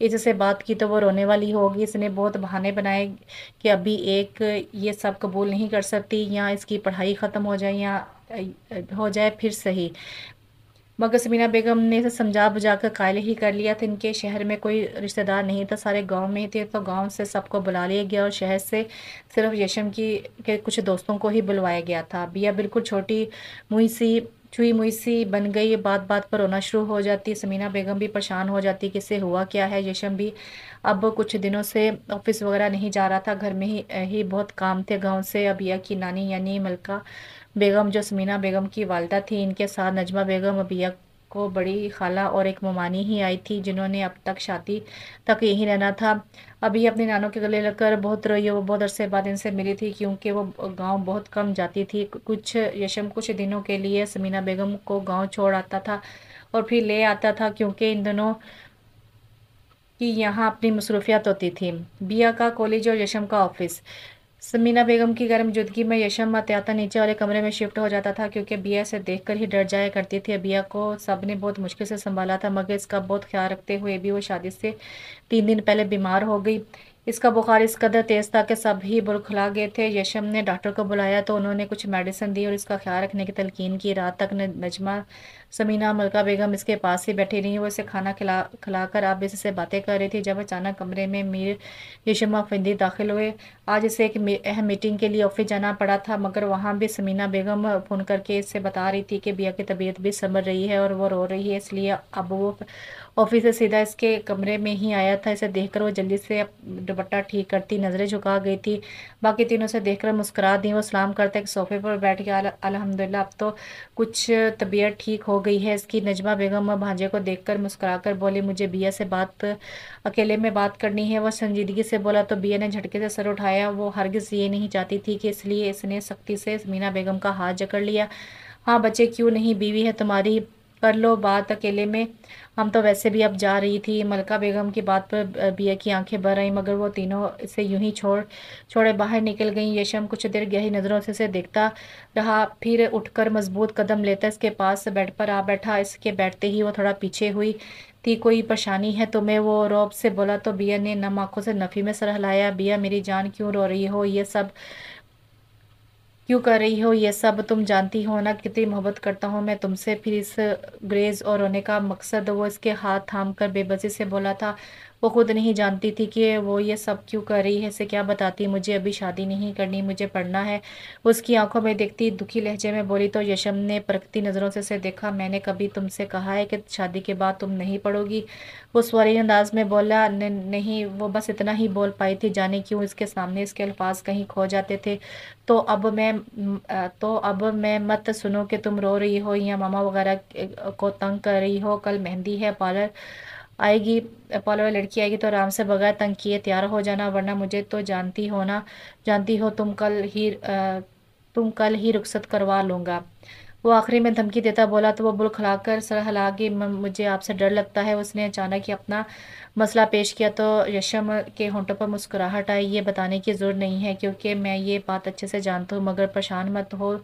इससे बात की तो वो रोने वाली होगी इसने बहुत बहाने बनाए कि अभी एक ये सब कबूल नहीं कर सकती या इसकी पढ़ाई ख़त्म हो जाए या हो जाए फिर सही मगर समीना बेगम ने इसे तो समझा बुझा कर कायल ही कर लिया था इनके शहर में कोई रिश्तेदार नहीं था सारे गांव में थे तो गांव से सबको बुला लिया गया और शहर से सिर्फ यशम की के कुछ दोस्तों को ही बुलवाया गया था बिया बिल्कुल छोटी मुई सी छुई मुई सी बन गई बात बात पर रोना शुरू हो जाती समीना बेगम भी परेशान हो जाती कि हुआ क्या है यशम भी अब कुछ दिनों से ऑफिस वगैरह नहीं जा रहा था घर में ही, ही बहुत काम थे गाँव से अबिया की नानी यानी मलका बेगम जो समीना बेगम की वालदा थी इनके साथ नजमा बेगम अबिया को बड़ी खाला और एक ममानी ही आई थी जिन्होंने अब तक शादी तक यही रहना था अभी अपने नानों के गले लगकर बहुत रोई वो बहुत अरसे बाद इनसे मिली थी क्योंकि वो गांव बहुत कम जाती थी कुछ यशम कुछ दिनों के लिए समीना बेगम को गांव छोड़ आता था और फिर ले आता था क्योंकि इन दोनों की यहाँ अपनी मसरूफियात होती थी बिया का कॉलेज और यशम का ऑफिस समीना बेगम की जुदगी में यशम मत्याता नीचे वाले कमरे में शिफ्ट हो जाता था क्योंकि बिया से देखकर ही डर जाया करती थी बिया को सब ने बहुत मुश्किल से संभाला था मगर इसका बहुत ख्याल रखते हुए भी वो शादी से तीन दिन पहले बीमार हो गई इसका बुखार इस कदर तेज़ था कि सब बुर खुला गए थे यशम ने डॉक्टर को बुलाया तो उन्होंने कुछ मेडिसिन दी और इसका ख्याल रखने की तलकिन की रात तक नजमा समीना मलका बेगम इसके पास ही बैठी रही वो इसे खाना खिला खिलाकर आप इससे बातें कर रही थी जब अचानक कमरे में मीर यशम अफंदी दाखिल हुए आज इसे एक अहम मीटिंग के लिए ऑफिस जाना पड़ा था मगर वहाँ भी समीना बेगम फ़ोन करके इससे बता रही थी कि बिया की तबीयत भी संभल रही है और वो रो रही है इसलिए अब वो ऑफिस से सीधा इसके कमरे में ही आया था इसे देखकर वो जल्दी से दुपट्टा ठीक करती नज़रें झुका गई थी बाकी तीनों से देखकर मुस्कुरा दी वो सलाम करता एक सोफे पर बैठ गया अलहमदिल्ला अब तो कुछ तबीयत ठीक हो गई है इसकी नजमा बेगम भांजे को देख देखकर कर बोली मुझे बिया से बात अकेले में बात करनी है वह संजीदगी से बोला तो बिया ने झटके से सर उठाया वो हरगिज़ ये नहीं चाहती थी कि इसलिए इसने सख्ती से मीना बेगम का हाथ जकड़ लिया हाँ बच्चे क्यों नहीं बीवी है तुम्हारी कर लो बात अकेले में हम तो वैसे भी अब जा रही थी मलका बेगम की बात पर बिया की आंखें भर आई मगर वो तीनों इसे यूं ही छोड़ छोड़े बाहर निकल गईं यशम कुछ देर गहरी नज़रों से उसे देखता रहा फिर उठकर मजबूत कदम लेता इसके पास बेड पर आ बैठा इसके बैठते ही वो थोड़ा पीछे हुई थी कोई परेशानी है तो मैं वो रौब से बोला तो बिया ने नम आँखों से नफ़ी में सर बिया मेरी जान क्यों रो रही हो ये सब क्यों कर रही हो ये सब तुम जानती हो ना कितनी मोहब्बत करता हूँ मैं तुमसे फिर इस ग्रेज और रोने का मकसद वो इसके हाथ थाम कर बेबसी से बोला था वो ख़ुद नहीं जानती थी कि वो ये सब क्यों कर रही है इसे क्या बताती मुझे अभी शादी नहीं करनी मुझे पढ़ना है उसकी आंखों में देखती दुखी लहजे में बोली तो यशम ने परखती नज़रों से उसे देखा मैंने कभी तुमसे कहा है कि शादी के बाद तुम नहीं पढ़ोगी वो स्वरीन अंदाज में बोला न, नहीं वो बस इतना ही बोल पाई थी जाने क्यों इसके सामने इसके अल्फाज कहीं खो जाते थे तो अब मैं तो अब मैं मत सुनो कि तुम रो रही हो या मामा वगैरह को तंग कर रही हो कल मेहंदी है पार्लर आएगी पाल वाली लड़की आएगी तो आराम से बगैर तंग किए तैयार हो जाना वरना मुझे तो जानती हो ना जानती हो तुम कल ही तुम कल ही रुख्सत करवा लूँगा वो आखिरी में धमकी देता बोला तो वो बुल खिलाकर सर हिला के मुझे आपसे डर लगता है उसने अचानक ही अपना मसला पेश किया तो यशम के होंठों पर मुस्कुराहट आई ये बताने की ज़रूरत नहीं है क्योंकि मैं ये बात अच्छे से जानता हूँ मगर परेशान मत हो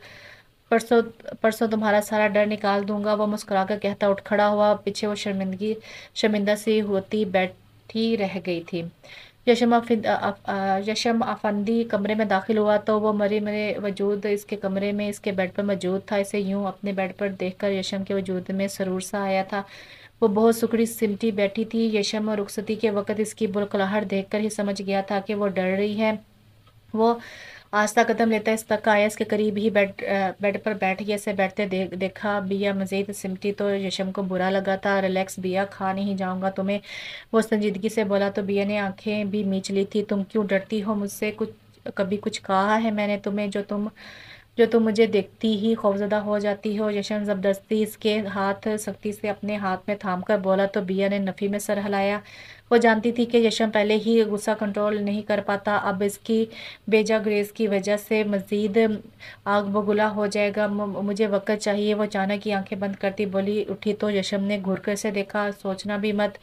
परसों परसों तुम्हारा सारा डर निकाल दूंगा वह मुस्कुराकर कहता उठ खड़ा हुआ पीछे वो शर्मिंदगी शर्मिंदा सी होती बैठी रह गई थी यशम यशम आफंदी कमरे में दाखिल हुआ तो वो मरे मरे वजूद इसके कमरे में इसके बेड पर मौजूद था इसे यूं अपने बेड पर देखकर यशम के वजूद में सरूर सा आया था वो बहुत सुखड़ी सिमटी बैठी थी यशम और रुखसती के वक़्त इसकी देख देखकर ही समझ गया था कि वो डर रही है वो आस्था कदम लेता इस तक आया इसके करीब ही बेड बेड पर बैठ गया से बैठते दे, देखा बिया मजीद सिमटी तो यशम को बुरा लगा था रिलैक्स बिया खा नहीं जाऊंगा तुम्हें वो संजीदगी से बोला तो बिया ने आंखें भी मीच ली थी तुम क्यों डरती हो मुझसे कुछ कभी कुछ कहा है मैंने तुम्हें जो तुम जो तो मुझे देखती ही खौफजदा हो जाती है और यशन ज़बरदस्ती इसके हाथ सख्ती से अपने हाथ में थाम कर बोला तो बिया ने नफ़ी में सर हिलाया वो जानती थी कि यशन पहले ही गुस्सा कंट्रोल नहीं कर पाता अब इसकी बेजा ग्रेस की वजह से मज़ीद आग बगुला हो जाएगा मुझे वक्त चाहिए वो अचानक ही आंखें बंद करती बोली उठी तो यशम ने घुर कर से देखा सोचना भी मत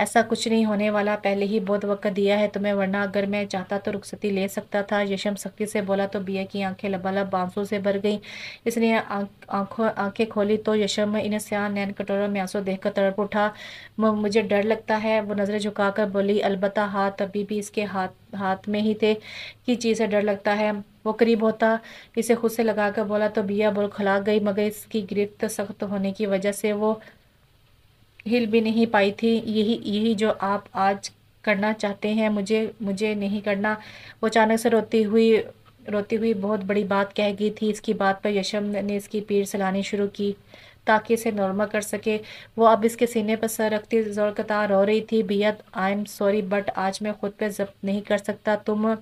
ऐसा कुछ नहीं होने वाला पहले ही बहुत वक्त दिया है तुम्हें वरना अगर मैं चाहता तो रुखसती ले सकता था यशम सख्ती से बोला तो बिया की आंखें लबालब बांसों से भर गईं इसने आंखों आंखें खोली तो यशम इन स्यान नैन कटोरों में आंसू देखकर तड़प उठा मुझे डर लगता है वो नज़रें झुकाकर बोली अलबत् हाथ अभी भी इसके हाथ हाथ में ही थे कि चीज़ से डर लगता है वो करीब होता इसे खुद से कर बोला तो बिया बोल खुला गई मगर इसकी गिरफ्त सख्त होने की वजह से वो हिल भी नहीं पाई थी यही यही जो आप आज करना चाहते हैं मुझे मुझे नहीं करना वो अचानक से रोती हुई रोती हुई बहुत बड़ी बात कह गई थी इसकी बात पर यशम ने इसकी पीर सलानी शुरू की ताकि इसे नॉर्मल कर सके वो अब इसके सीने पर सर रखती जोर कतार रो रही थी बियत आई एम सॉरी बट आज मैं खुद पे जब्त नहीं कर सकता तुम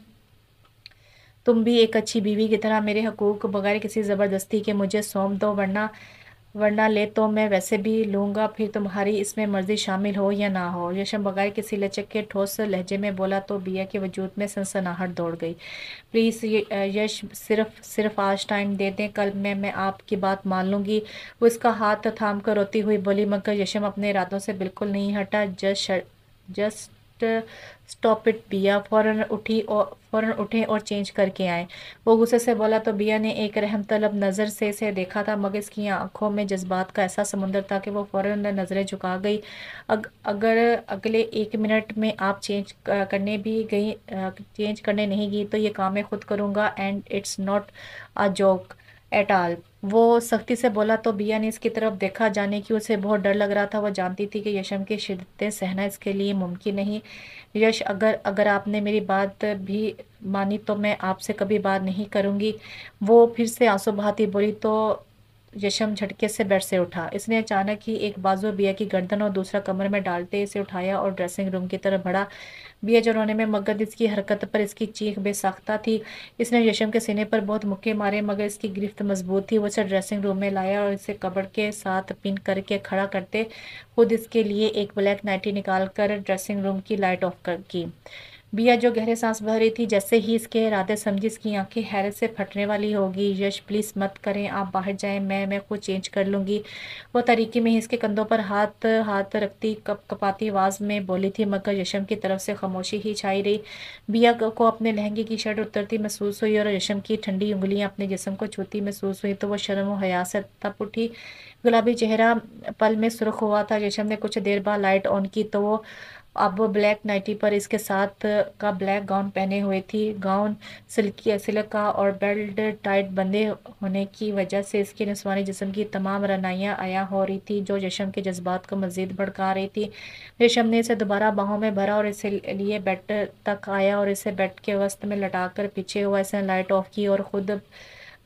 तुम भी एक अच्छी बीवी की तरह मेरे हकूक बगैर किसी ज़बरदस्ती के मुझे सौंप दो वरना वरना ले तो मैं वैसे भी लूँगा फिर तुम्हारी इसमें मर्ज़ी शामिल हो या ना हो यशम बगैर किसी लचक के ठोस लहजे में बोला तो बिया के वजूद में सनसनाहट दौड़ गई प्लीज़ यश सिर्फ सिर्फ आज टाइम दे दें कल मैं मैं आपकी बात मान लूँगी वो इसका हाथ थाम कर रोती हुई बोली मगर यशम अपने इरादों से बिल्कुल नहीं हटा जस्ट जस्ट स्टॉप इट बिया फ़ौरन उठी और फ़ौरन उठे और चेंज करके आए वो गुस्से से बोला तो बिया ने एक रहम तलब नज़र से से देखा था मगर इसकी आंखों में जज्बात का ऐसा समुंदर था कि वो फ़ौरन नज़रें झुका गई अग, अगर अगले एक मिनट में आप चेंज करने भी गई चेंज करने नहीं गई तो ये काम मैं खुद करूँगा and it's not a joke at all वो सख्ती से बोला तो बिया ने इसकी तरफ देखा जाने की उसे बहुत डर लग रहा था वह जानती थी कि यशम की शिद्दतें सहना इसके लिए मुमकिन नहीं यश अगर अगर आपने मेरी बात भी मानी तो मैं आपसे कभी बात नहीं करूँगी वो फिर से आंसू बहाती बोली तो यशम झटके से बेड से उठा इसने अचानक ही एक बाजू बिया की गर्दन और दूसरा कमर में डालते इसे उठाया और ड्रेसिंग रूम की तरफ बढ़ा बिया जरोने में मगध इसकी हरकत पर इसकी चीख बेसाख्ता थी इसने यशम के सीने पर बहुत मुक्के मारे मगर इसकी गिरफ्त मजबूत थी वह इसे ड्रेसिंग रूम में लाया और इसे कबड़ के साथ पिन करके खड़ा करते खुद इसके लिए एक ब्लैक नाइटी निकाल कर ड्रेसिंग रूम की लाइट ऑफ कर की बिया जो गहरे सांस भर रही थी जैसे ही इसके इरादे समझी इसकी आंखें हैरत से फटने वाली होगी यश प्लीज़ मत करें आप बाहर जाएं मैं मैं खुद चेंज कर लूँगी वो तरीके में इसके कंधों पर हाथ हाथ रखती कप कपाती आवाज़ में बोली थी मगर यशम की तरफ से खामोशी ही छाई रही बिया को अपने लहंगे की शर्ट उतरती महसूस हुई और यशम की ठंडी उंगलियाँ अपने जिसम को छूती महसूस हुई तो वह शर्म व हया से तप उठी गुलाबी चेहरा पल में सुरख हुआ था यशम ने कुछ देर बाद लाइट ऑन की तो वो अब ब्लैक नाइटी पर इसके साथ का ब्लैक गाउन पहने हुए थी गाउन सिल्की सिल्क का और बेल्ट टाइट बंधे होने की वजह से इसके नस्वानी जिसम की तमाम रनाइयाँ आया हो रही थी जो जशम के जज्बात को मज़ीद भड़का रही थी रेशम ने इसे दोबारा बाहों में भरा और इसे लिए बेड तक आया और इसे बेड के वस्त में लटा कर पीछे हुआ इसने लाइट ऑफ की और ख़ुद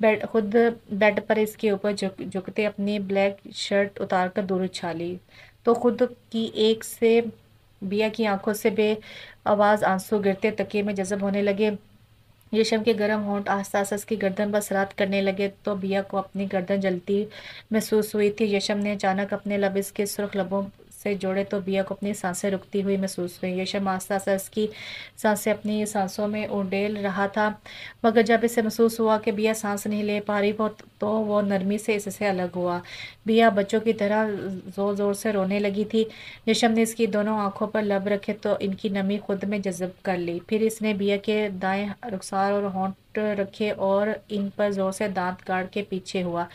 बेड खुद बेड पर इसके ऊपर झुक जुक, झुकते अपनी ब्लैक शर्ट उतार कर दूर उछाली तो खुद की एक से बिया की आंखों से बे आवाज़ आंसू गिरते तकिए में जज़ब होने लगे रेशम के गर्म होंठ आस्ता आस्ता उसकी गर्दन पर सरात करने लगे तो बिया को अपनी गर्दन जलती महसूस हुई थी यशम ने अचानक अपने लब इसके सुर्ख लबों से जोड़े तो बिया को अपनी सांसें रुकती हुई महसूस हुई ये शम आस्ता सा इसकी सांसें अपनी सांसों में उडेल रहा था मगर जब इसे महसूस हुआ कि बिया सांस नहीं ले पा रही वो तो वो नरमी से इससे अलग हुआ बिया बच्चों की तरह ज़ोर ज़ोर से रोने लगी थी यशम ने इसकी दोनों आंखों पर लब रखे तो इनकी नमी खुद में जज्ब कर ली फिर इसने बिया के दाएँ रुखसार और होंठ रखे और इन पर ज़ोर से दांत गाड़ के पीछे हुआ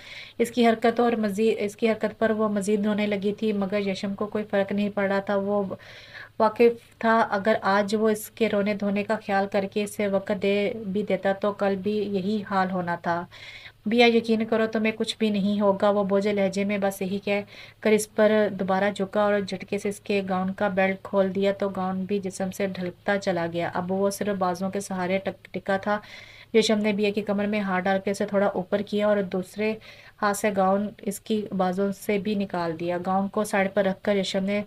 इसकी हरकत और मज़ीद इसकी हरकत पर वो मज़ीद रोने लगी थी मगर यशम को कोई फ़र्क नहीं पड़ रहा था वो वाकिफ था अगर आज वो इसके रोने धोने का ख्याल करके इसे वक्त दे भी देता तो कल भी यही हाल होना था बिया यकीन करो तुम्हें कुछ भी नहीं होगा वो बोझे लहजे में बस यही कह कर इस पर दोबारा झुका और झटके से इसके गाउन का बेल्ट खोल दिया तो गाउन भी जिसम से ढलकता चला गया अब वो सिर्फ बाजों के सहारे टिका था रेशम ने बिया की कमर में हाथ डाल के इसे थोड़ा ऊपर किया और दूसरे हाथ से गाउन इसकी बाजों से भी निकाल दिया गाउन को साइड पर रखकर रेशम ने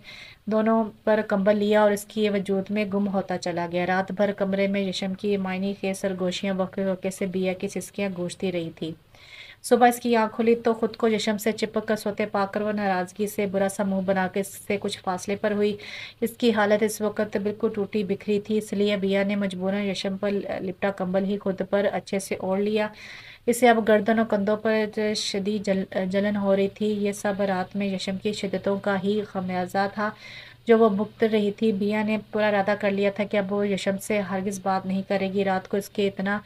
दोनों पर कंबल लिया और इसकी वजूद में गुम होता चला गया रात भर कमरे में रेशम की मायनी के सरगोशियाँ वक्के वक्के से बिया की सिसकियाँ गूंजती रही थी सुबह इसकी आँख खुली तो खुद को जशम से चिपक कर सोते पाकर वह नाराज़गी से बुरा सा मुंह बना के इससे कुछ फासले पर हुई इसकी हालत इस वक्त बिल्कुल टूटी बिखरी थी इसलिए बिया ने मजबूरन यशम पर लिपटा कंबल ही खुद पर अच्छे से ओढ़ लिया इसे अब गर्दन और कंधों पर शदी जल, जलन हो रही थी ये सब रात में यशम की शिद्दतों का ही खमियाजा था जो वो भुगत रही थी बिया ने पूरा इरादा कर लिया था कि अब वो यशम से हरगिज़ बात नहीं करेगी रात को इसके इतना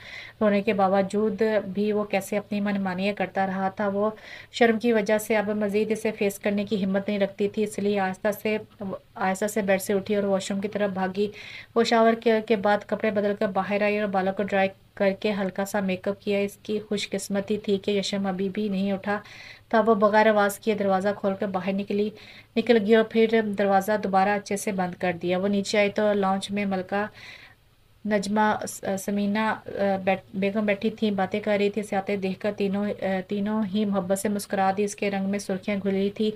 रोने के बावजूद भी वो कैसे अपनी मनमानियाँ करता रहा था वो शर्म की वजह से अब मज़ीद इसे फेस करने की हिम्मत नहीं रखती थी इसलिए आहिस्ता से आहिस्ता से बेड से उठी और वॉशरूम की तरफ भागी वो शावर के, के बाद कपड़े बदल कर बाहर आई और बालों को ड्राई करके हल्का सा मेकअप किया इसकी खुशकस्मती थी कि यशम अभी भी नहीं उठा तब वो बगैर आवाज़ किए दरवाज़ा खोल कर बाहर निकली निकल गई और फिर दरवाज़ा दोबारा अच्छे से बंद कर दिया वो नीचे आई तो लॉन्च में मलका नजमा समीना बैठ बेगम बैठी थी बातें कर रही थी सियाते देखकर तीनों तीनों ही मोहब्बत से मुस्करा दी इसके रंग में सुर्खियां घुली थी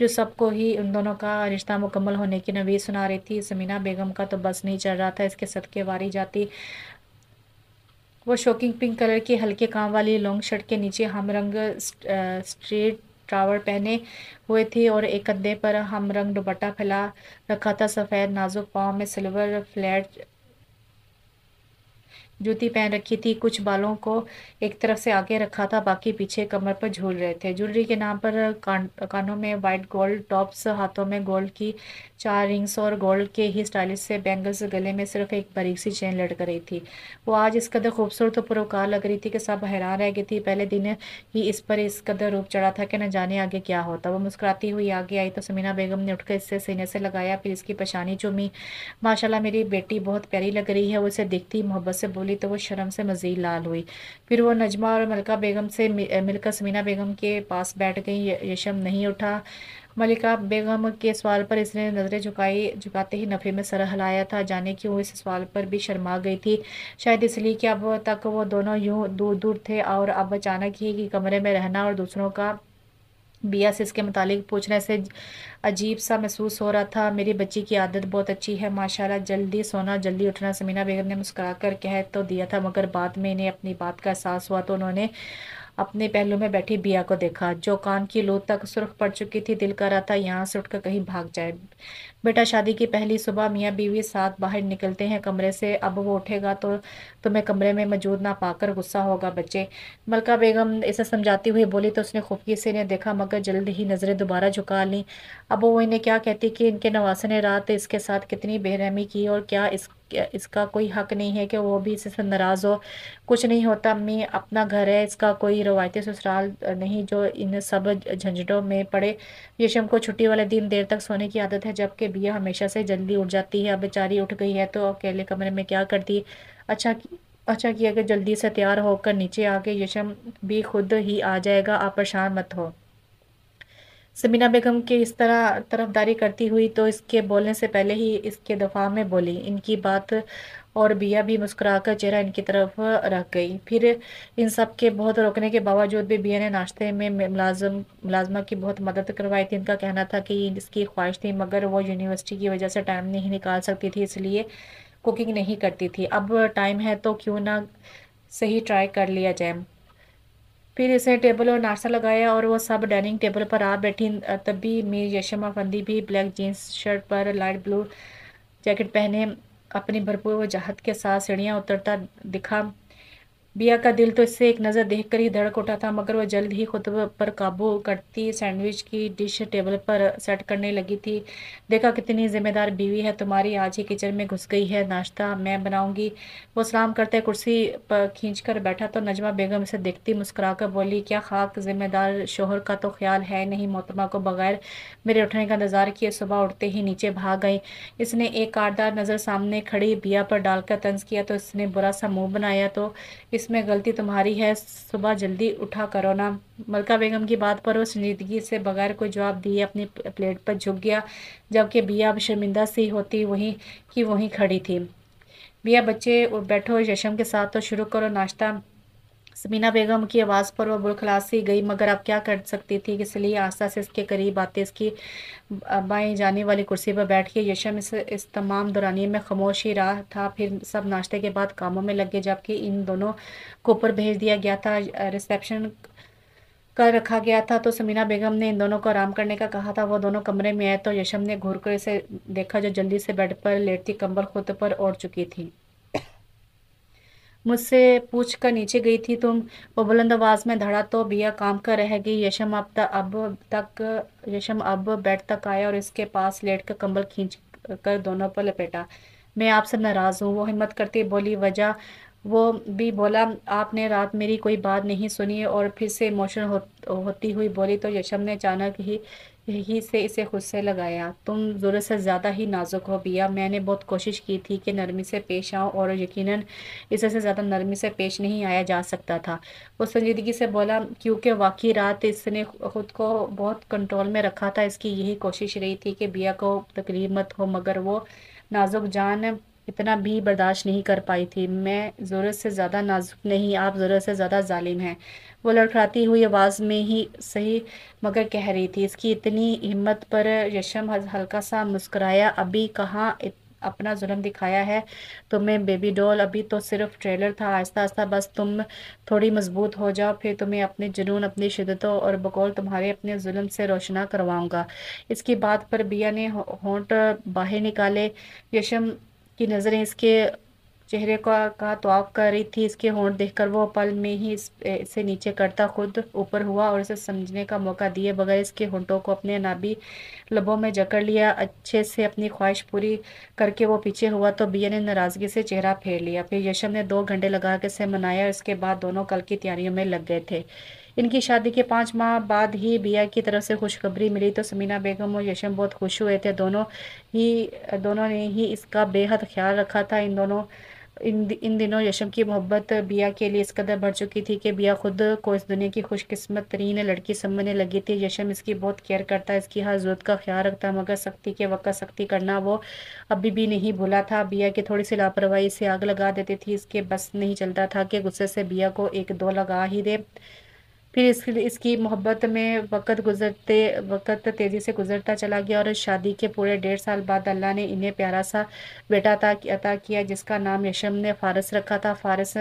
जो सबको ही उन दोनों का रिश्ता मुकम्मल होने की नवीज सुना रही थी समीना बेगम का तो बस नहीं चल रहा था इसके सदके वारी जाती वो शॉकिंग पिंक कलर की हल्के काम वाली लॉन्ग शर्ट के नीचे हम रंग स्ट्रेट ट्रावर पहने हुए थे और एक कंधे पर हम रंग दुपट्टा फैला रखा था सफ़ेद नाजुक पाँव में सिल्वर फ्लैट जूती पहन रखी थी कुछ बालों को एक तरफ से आगे रखा था बाकी पीछे कमर पर झूल रहे थे ज्वेलरी के नाम पर कान कानों में वाइट गोल्ड टॉप्स हाथों में गोल्ड की चार रिंग्स और गोल्ड के ही स्टाइलिश से बैंगल्स गले में सिर्फ एक बारीक सी चेन लटक रही थी वो आज इस कदर खूबसूरत और पुरोकार लग रही थी कि सब हैरान रह गई थी पहले दिन ही इस पर इस कदर रूप चढ़ा था कि न जाने आगे क्या होता वो मुस्कुराती हुई आगे आई तो समीना बेगम ने उठकर इससे सीने से लगाया फिर इसकी परेशानी चूमी माशाला मेरी बेटी बहुत प्यारी लग रही है वो इसे देखती मोहब्बत से बोल बोली तो वो शर्म से मज़ीद लाल हुई फिर वो नजमा और मलका बेगम से मिलकर समीना बेगम के पास बैठ गई यशम नहीं उठा मलिका बेगम के सवाल पर इसने नज़रें झुकाई झुकाते ही नफ़े में सर हिलाया था जाने वो इस सवाल पर भी शर्मा गई थी शायद इसलिए कि अब तक वो दोनों यूं दूर दूर थे और अब अचानक ही कमरे में रहना और दूसरों का बी से इसके मतलब पूछने से अजीब सा महसूस हो रहा था मेरी बच्ची की आदत बहुत अच्छी है माशाल्लाह जल्दी सोना जल्दी उठना समीना बेगम ने मुस्करा कर कह तो दिया था मगर बाद में इन्हें अपनी बात का एहसास हुआ तो उन्होंने अपने पहलू में बैठी बिया को देखा जो कान की लो तक सुर्ख पड़ चुकी थी दिल कर रहा था यहाँ से उठकर कहीं भाग जाए बेटा शादी की पहली सुबह मियाँ बीवी साथ बाहर निकलते हैं कमरे से अब वो उठेगा तो तुम्हें तो कमरे में मौजूद ना पाकर गुस्सा होगा बच्चे मलका बेगम इसे समझाती हुई बोली तो उसने खुफगी से इन्हें देखा मगर जल्द ही नज़रें दोबारा झुका लीं अब वो इन्हें क्या कहती कि इनके नवासे ने रात इसके साथ कितनी बेरहमी की और क्या इस इसका कोई हक नहीं है कि वो भी इससे नाराज़ हो कुछ नहीं होता अम्मी अपना घर है इसका कोई रवायती ससुराल नहीं जो इन सब झंझटों में पड़े यशम को छुट्टी वाले दिन देर तक सोने की आदत है जबकि कि भैया हमेशा से जल्दी उठ जाती है अब बेचारी उठ गई है तो अकेले कमरे में क्या करती है अच्छा कि अच्छा किया कि जल्दी से तैयार होकर नीचे आके यशम भी खुद ही आ जाएगा आप परेशान मत हो समीना बेगम के इस तरह तरफदारी करती हुई तो इसके बोलने से पहले ही इसके दफा में बोली इनकी बात और बिया भी मुस्कुराकर चेहरा इनकी तरफ रख गई फिर इन सब के बहुत रोकने के बावजूद भी बिया ने नाश्ते में मुलाजम मुलाजमा की बहुत मदद करवाई थी इनका कहना था कि इसकी ख्वाहिश थी मगर वो यूनिवर्सिटी की वजह से टाइम नहीं निकाल सकती थी इसलिए कुकिंग नहीं करती थी अब टाइम है तो क्यों ना सही ट्राई कर लिया जाए फिर इसने टेबल और नाश्ता लगाया और वो सब डाइनिंग टेबल पर आ बैठी तब भी मीर यशमा फंदी भी ब्लैक जीन्स शर्ट पर लाइट ब्लू जैकेट पहने अपनी भरपूर वजाहत के साथ सीढ़ियाँ उतरता दिखा बिया का दिल तो इससे एक नज़र देखकर ही धड़क उठा था मगर वह जल्द ही खुद पर काबू करती सैंडविच की डिश टेबल पर सेट करने लगी थी देखा कितनी ज़िम्मेदार बीवी है तुम्हारी आज ही किचन में घुस गई है नाश्ता मैं बनाऊंगी वो सलाम करते कुर्सी पर खींच कर बैठा तो नजमा बेगम इसे देखती मुस्कुराकर बोली क्या खाक ज़िम्मेदार शोहर का तो ख्याल है नहीं मोहतमा को बगैर मेरे उठने का इंतज़ार किए सुबह उठते ही नीचे भाग गई इसने एक कारदार नज़र सामने खड़ी बिया पर डालकर तंज किया तो इसने बुरा सा मुँह बनाया तो इस इसमें गलती तुम्हारी है सुबह जल्दी उठा करो ना मलका बेगम की बात पर उस संजीदगी से बगैर कोई जवाब दिए अपनी प्लेट पर झुक गया जबकि बिया शर्मिंदा सी होती वहीं की वहीं खड़ी थी बिया बच्चे और बैठो यशम के साथ तो शुरू करो नाश्ता समीना बेगम की आवाज़ पर वह बुरखलासी गई मगर अब क्या कर सकती थी इसलिए आस्था से इसके करीब आते इसकी बाएं जाने वाली कुर्सी पर बैठ के यशम इस, इस तमाम दौरानिए में खामोश ही रहा था फिर सब नाश्ते के बाद कामों में लग गए जबकि इन दोनों को ऊपर भेज दिया गया था रिसेप्शन कर रखा गया था तो समीना बेगम ने इन दोनों को आराम करने का कहा था वो दोनों कमरे में आए तो यशम ने घूर कर इसे देखा जो जल्दी से बेड पर लेटती कंबल खुद पर ओढ़ चुकी थी मुझसे पूछ कर नीचे गई थी तुम वो बुलंद आवाज़ में धड़ा तो बिया काम कर रह गई यशम अब तक अब तक यशम अब बेड तक आया और इसके पास लेट कर कम्बल खींच कर दोनों पर लपेटा मैं आपसे नाराज़ हूँ वो हिम्मत करती बोली वजह वो भी बोला आपने रात मेरी कोई बात नहीं सुनी और फिर से इमोशनल हो, होती हुई बोली तो यशम ने अचानक ही यहीं से इसे खुद से लगाया तुम ज़रूरत से ज़्यादा ही नाजुक हो बिया मैंने बहुत कोशिश की थी कि नरमी से पेश आऊँ और यकीनन इससे से ज़्यादा नरमी से पेश नहीं आया जा सकता था वो संजीदगी से बोला क्योंकि वाकई रात इसने ख़ुद को बहुत कंट्रोल में रखा था इसकी यही कोशिश रही थी कि बिया को तकलीफ मत हो मगर वो नाजुक जान इतना भी बर्दाश्त नहीं कर पाई थी मैं ज़रूरत से ज़्यादा नाजुक नहीं आप ज़रूरत से ज़्यादा जालिम हैं वो लड़खड़ाती हुई आवाज़ में ही सही मगर कह रही थी इसकी इतनी हिम्मत पर यशम हल्का सा मुस्कराया अभी कहाँ अपना जुल्म दिखाया है तुम्हें बेबी डॉल अभी तो सिर्फ ट्रेलर था आहिस्ता आहिस्ता बस तुम थोड़ी मजबूत हो जाओ फिर तुम्हें अपने जुनून अपनी शिदतों और बकौल तुम्हारे अपने जुल्म से रोशना करवाऊंगा इसकी बात पर बिया ने होंठ बाहर निकाले यशम की नज़रें इसके चेहरे को का तोाब कर रही थी इसके होंठ देखकर वो पल में ही इसे नीचे करता खुद ऊपर हुआ और इसे समझने का मौका दिए बगैर इसके होंठों को अपने नाभि लबों में जकड़ लिया अच्छे से अपनी ख्वाहिश पूरी करके वो पीछे हुआ तो बिया ने नाराज़गी से चेहरा फेर लिया फिर यशम ने दो घंटे लगा के से मनाया इसके बाद दोनों कल की तैयारियों में लग गए थे इनकी शादी के पाँच माह बाद ही बिया की तरफ से खुशखबरी मिली तो समीना बेगम और यशम बहुत खुश हुए थे दोनों ही दोनों ने ही इसका बेहद ख्याल रखा था इन दोनों इन इन दिनों यशम की मोहब्बत बिया के लिए इस कदर बढ़ चुकी थी कि बिया खुद को इस दुनिया की खुशकिस्मत तरीन लड़की समझने लगी थी यशम इसकी बहुत केयर करता इसकी हर जरूरत का ख्याल रखता मगर सख्ती के वक्त सख्ती करना वो अभी भी नहीं भूला था बिया की थोड़ी सी लापरवाही से आग लगा देती थी इसके बस नहीं चलता था कि गुस्से से बिया को एक दो लगा ही दे फिर इस, इसकी मोहब्बत में वक़्त गुजरते वक़्त तेज़ी से गुजरता चला गया और शादी के पूरे डेढ़ साल बाद अल्लाह ने इन्हें प्यारा सा बेटा अता अता किया जिसका नाम यशम ने फारस रखा था फारस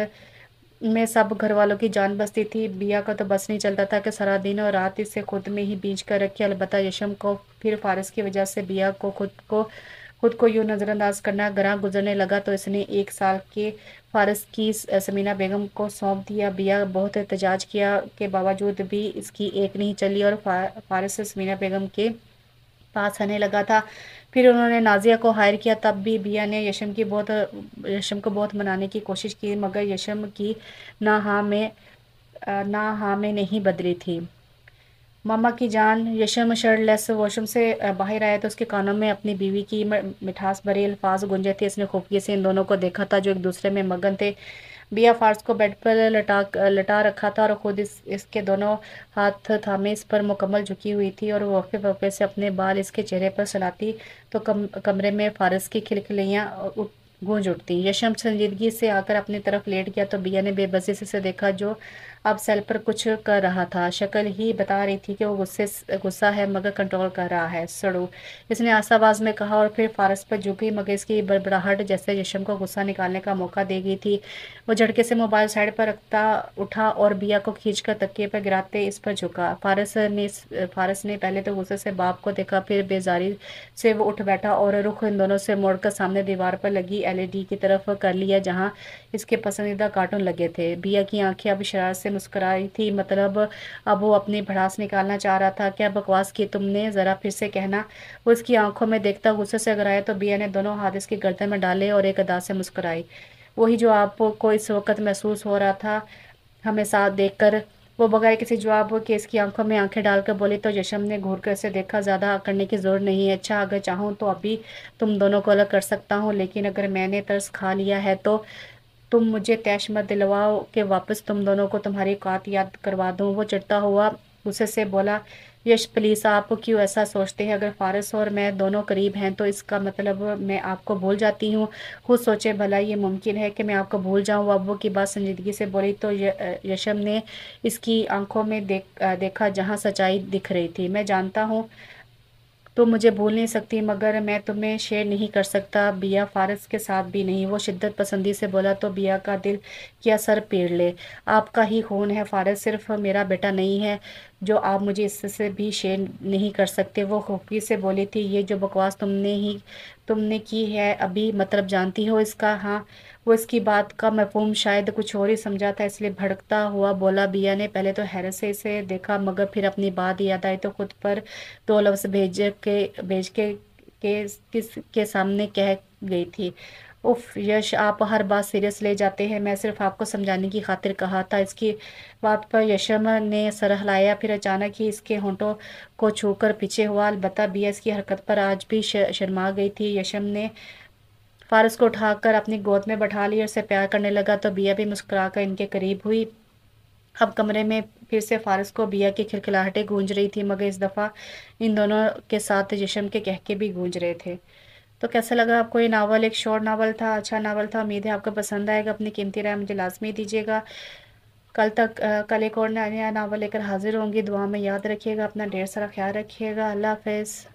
में सब घर वालों की जान बसती थी बिया का तो बस नहीं चलता था कि सारा दिन और रात इसे खुद में ही बीज कर रखी अलबत्त यशम को फिर फारस की वजह से बिया को खुद को खुद को यूँ नज़रअंदाज करना ग्रां गुजरने लगा तो इसने एक साल के फारस की समीना बेगम को सौंप दिया बिया बहुत एहतजाज किया के बावजूद भी इसकी एक नहीं चली और फारस समीना बेगम के पास आने लगा था फिर उन्होंने नाजिया को हायर किया तब भी बिया ने यशम की बहुत यशम को बहुत मनाने की कोशिश की मगर यशम की ना हाँ में ना हाँ में नहीं बदली थी मामा की जान यशम लेस वॉशरूम से बाहर आया तो उसके कानों में अपनी बीवी की मिठास भरे अल्फाज गुंजे थे इसने खूफिए से इन दोनों को देखा था जो एक दूसरे में मगन थे बिया फार्स को बेड पर लटा लटा रखा था और ख़ुद इस इसके दोनों हाथ थामे इस पर मुकम्मल झुकी हुई थी और वो वफ़े वफ़े से अपने बाल इसके चेहरे पर सलाती तो कम कमरे में फारस की खिलखिलियाँ गूंज उठती यशम संजीदगी से आकर अपनी तरफ लेट गया तो बिया ने बेबसी से देखा जो अब सेल पर कुछ कर रहा था शक्ल ही बता रही थी कि वो गुस्से गुस्सा है मगर कंट्रोल कर रहा है सड़ो इसने आसाबाज में कहा और फिर फारस पर झुकी मगर इसकी बड़बड़ाहट जैसे जशम को गुस्सा निकालने का मौका दे गई थी वो झटके से मोबाइल साइड पर रखता उठा और बिया को खींचकर तकिए पर गिराते इस पर झुका फारस ने फारस ने पहले तो गुस्से से बाप को देखा फिर बेजारी से वो उठ बैठा और रुख इन दोनों से मोड़कर सामने दीवार पर लगी एल e की तरफ कर लिया जहाँ इसके पसंदीदा कार्टून लगे थे बिया की आंखें अब शरारत से मुस्कुराई थी मतलब अब वो अपनी भड़ास निकालना चाह रहा था क्या बकवास की तुमने ज़रा फिर से कहना वो इसकी आंखों में देखता गुस्से से अगर आया तो बिया ने दोनों हाथ इसके गर्दन में डाले और एक अदा से मुस्कराई वही जो आपको इस वक्त महसूस हो रहा था हमें साथ कर वो बगैर किसी जवाब के इसकी आंखों में आंखें डालकर बोली तो जशम ने घूर कर से देखा ज़्यादा करने की ज़रूरत नहीं है अच्छा अगर चाहूँ तो अभी तुम दोनों को अलग कर सकता हूँ लेकिन अगर मैंने तर्स खा लिया है तो तुम मुझे तैश मत दिलवाओ कि वापस तुम दोनों को तुम्हारी कात याद करवा दूँ वो चिड़ता हुआ गुस्से से बोला यश प्लीज़ आप क्यों ऐसा सोचते हैं अगर फारस और मैं दोनों करीब हैं तो इसका मतलब मैं आपको भूल जाती हूँ खुद सोचे भला ये मुमकिन है कि मैं आपको भूल जाऊँ वो की बात संजीदगी से बोली तो यशम ने इसकी आंखों में देख देखा जहाँ सच्चाई दिख रही थी मैं जानता हूँ तो मुझे भूल नहीं सकती मगर मैं तुम्हें शेयर नहीं कर सकता बिया फारस के साथ भी नहीं वो शिद्दत पसंदी से बोला तो बिया का दिल किया सर पीर ले आपका ही खून है फारस सिर्फ मेरा बेटा नहीं है जो आप मुझे इससे भी शेयर नहीं कर सकते वो खोखी से बोली थी ये जो बकवास तुमने ही तुमने की है अभी मतलब जानती हो इसका हाँ वो इसकी बात का मफहम शायद कुछ और ही समझा था इसलिए भड़कता हुआ बोला बिया ने पहले तो हैरत से इसे देखा मगर फिर अपनी बात याद आई तो खुद पर दो लफ्ज़ भेज के भेज के के किस के सामने कह गई थी उफ यश आप हर बात सीरियस ले जाते हैं मैं सिर्फ आपको समझाने की खातिर कहा था इसकी बात पर यशम ने सर हिलाया फिर अचानक ही इसके होंठों को छूकर पीछे हुआ अलबत्ता एस की हरकत पर आज भी शर्मा गई थी यशम ने फारस को उठाकर अपनी गोद में बैठा लिया और उसे प्यार करने लगा तो बिया भी मुस्कुरा कर इनके करीब हुई अब कमरे में फिर से फारस को बिया की खिलखिलाहटें गूंज रही थी मगर इस दफ़ा इन दोनों के साथ यशम के कहके भी गूंज रहे थे तो कैसा लगा आपको ये नावल एक शॉर्ट नावल था अच्छा नावल था उम्मीद है आपको पसंद आएगा अपनी कीमती राय मुझे लाजमी दीजिएगा कल तक कल एक और नया नावल लेकर हाजिर होंगी दुआ में याद रखिएगा अपना ढेर सारा ख्याल रखिएगा अल्लाह हाफिज़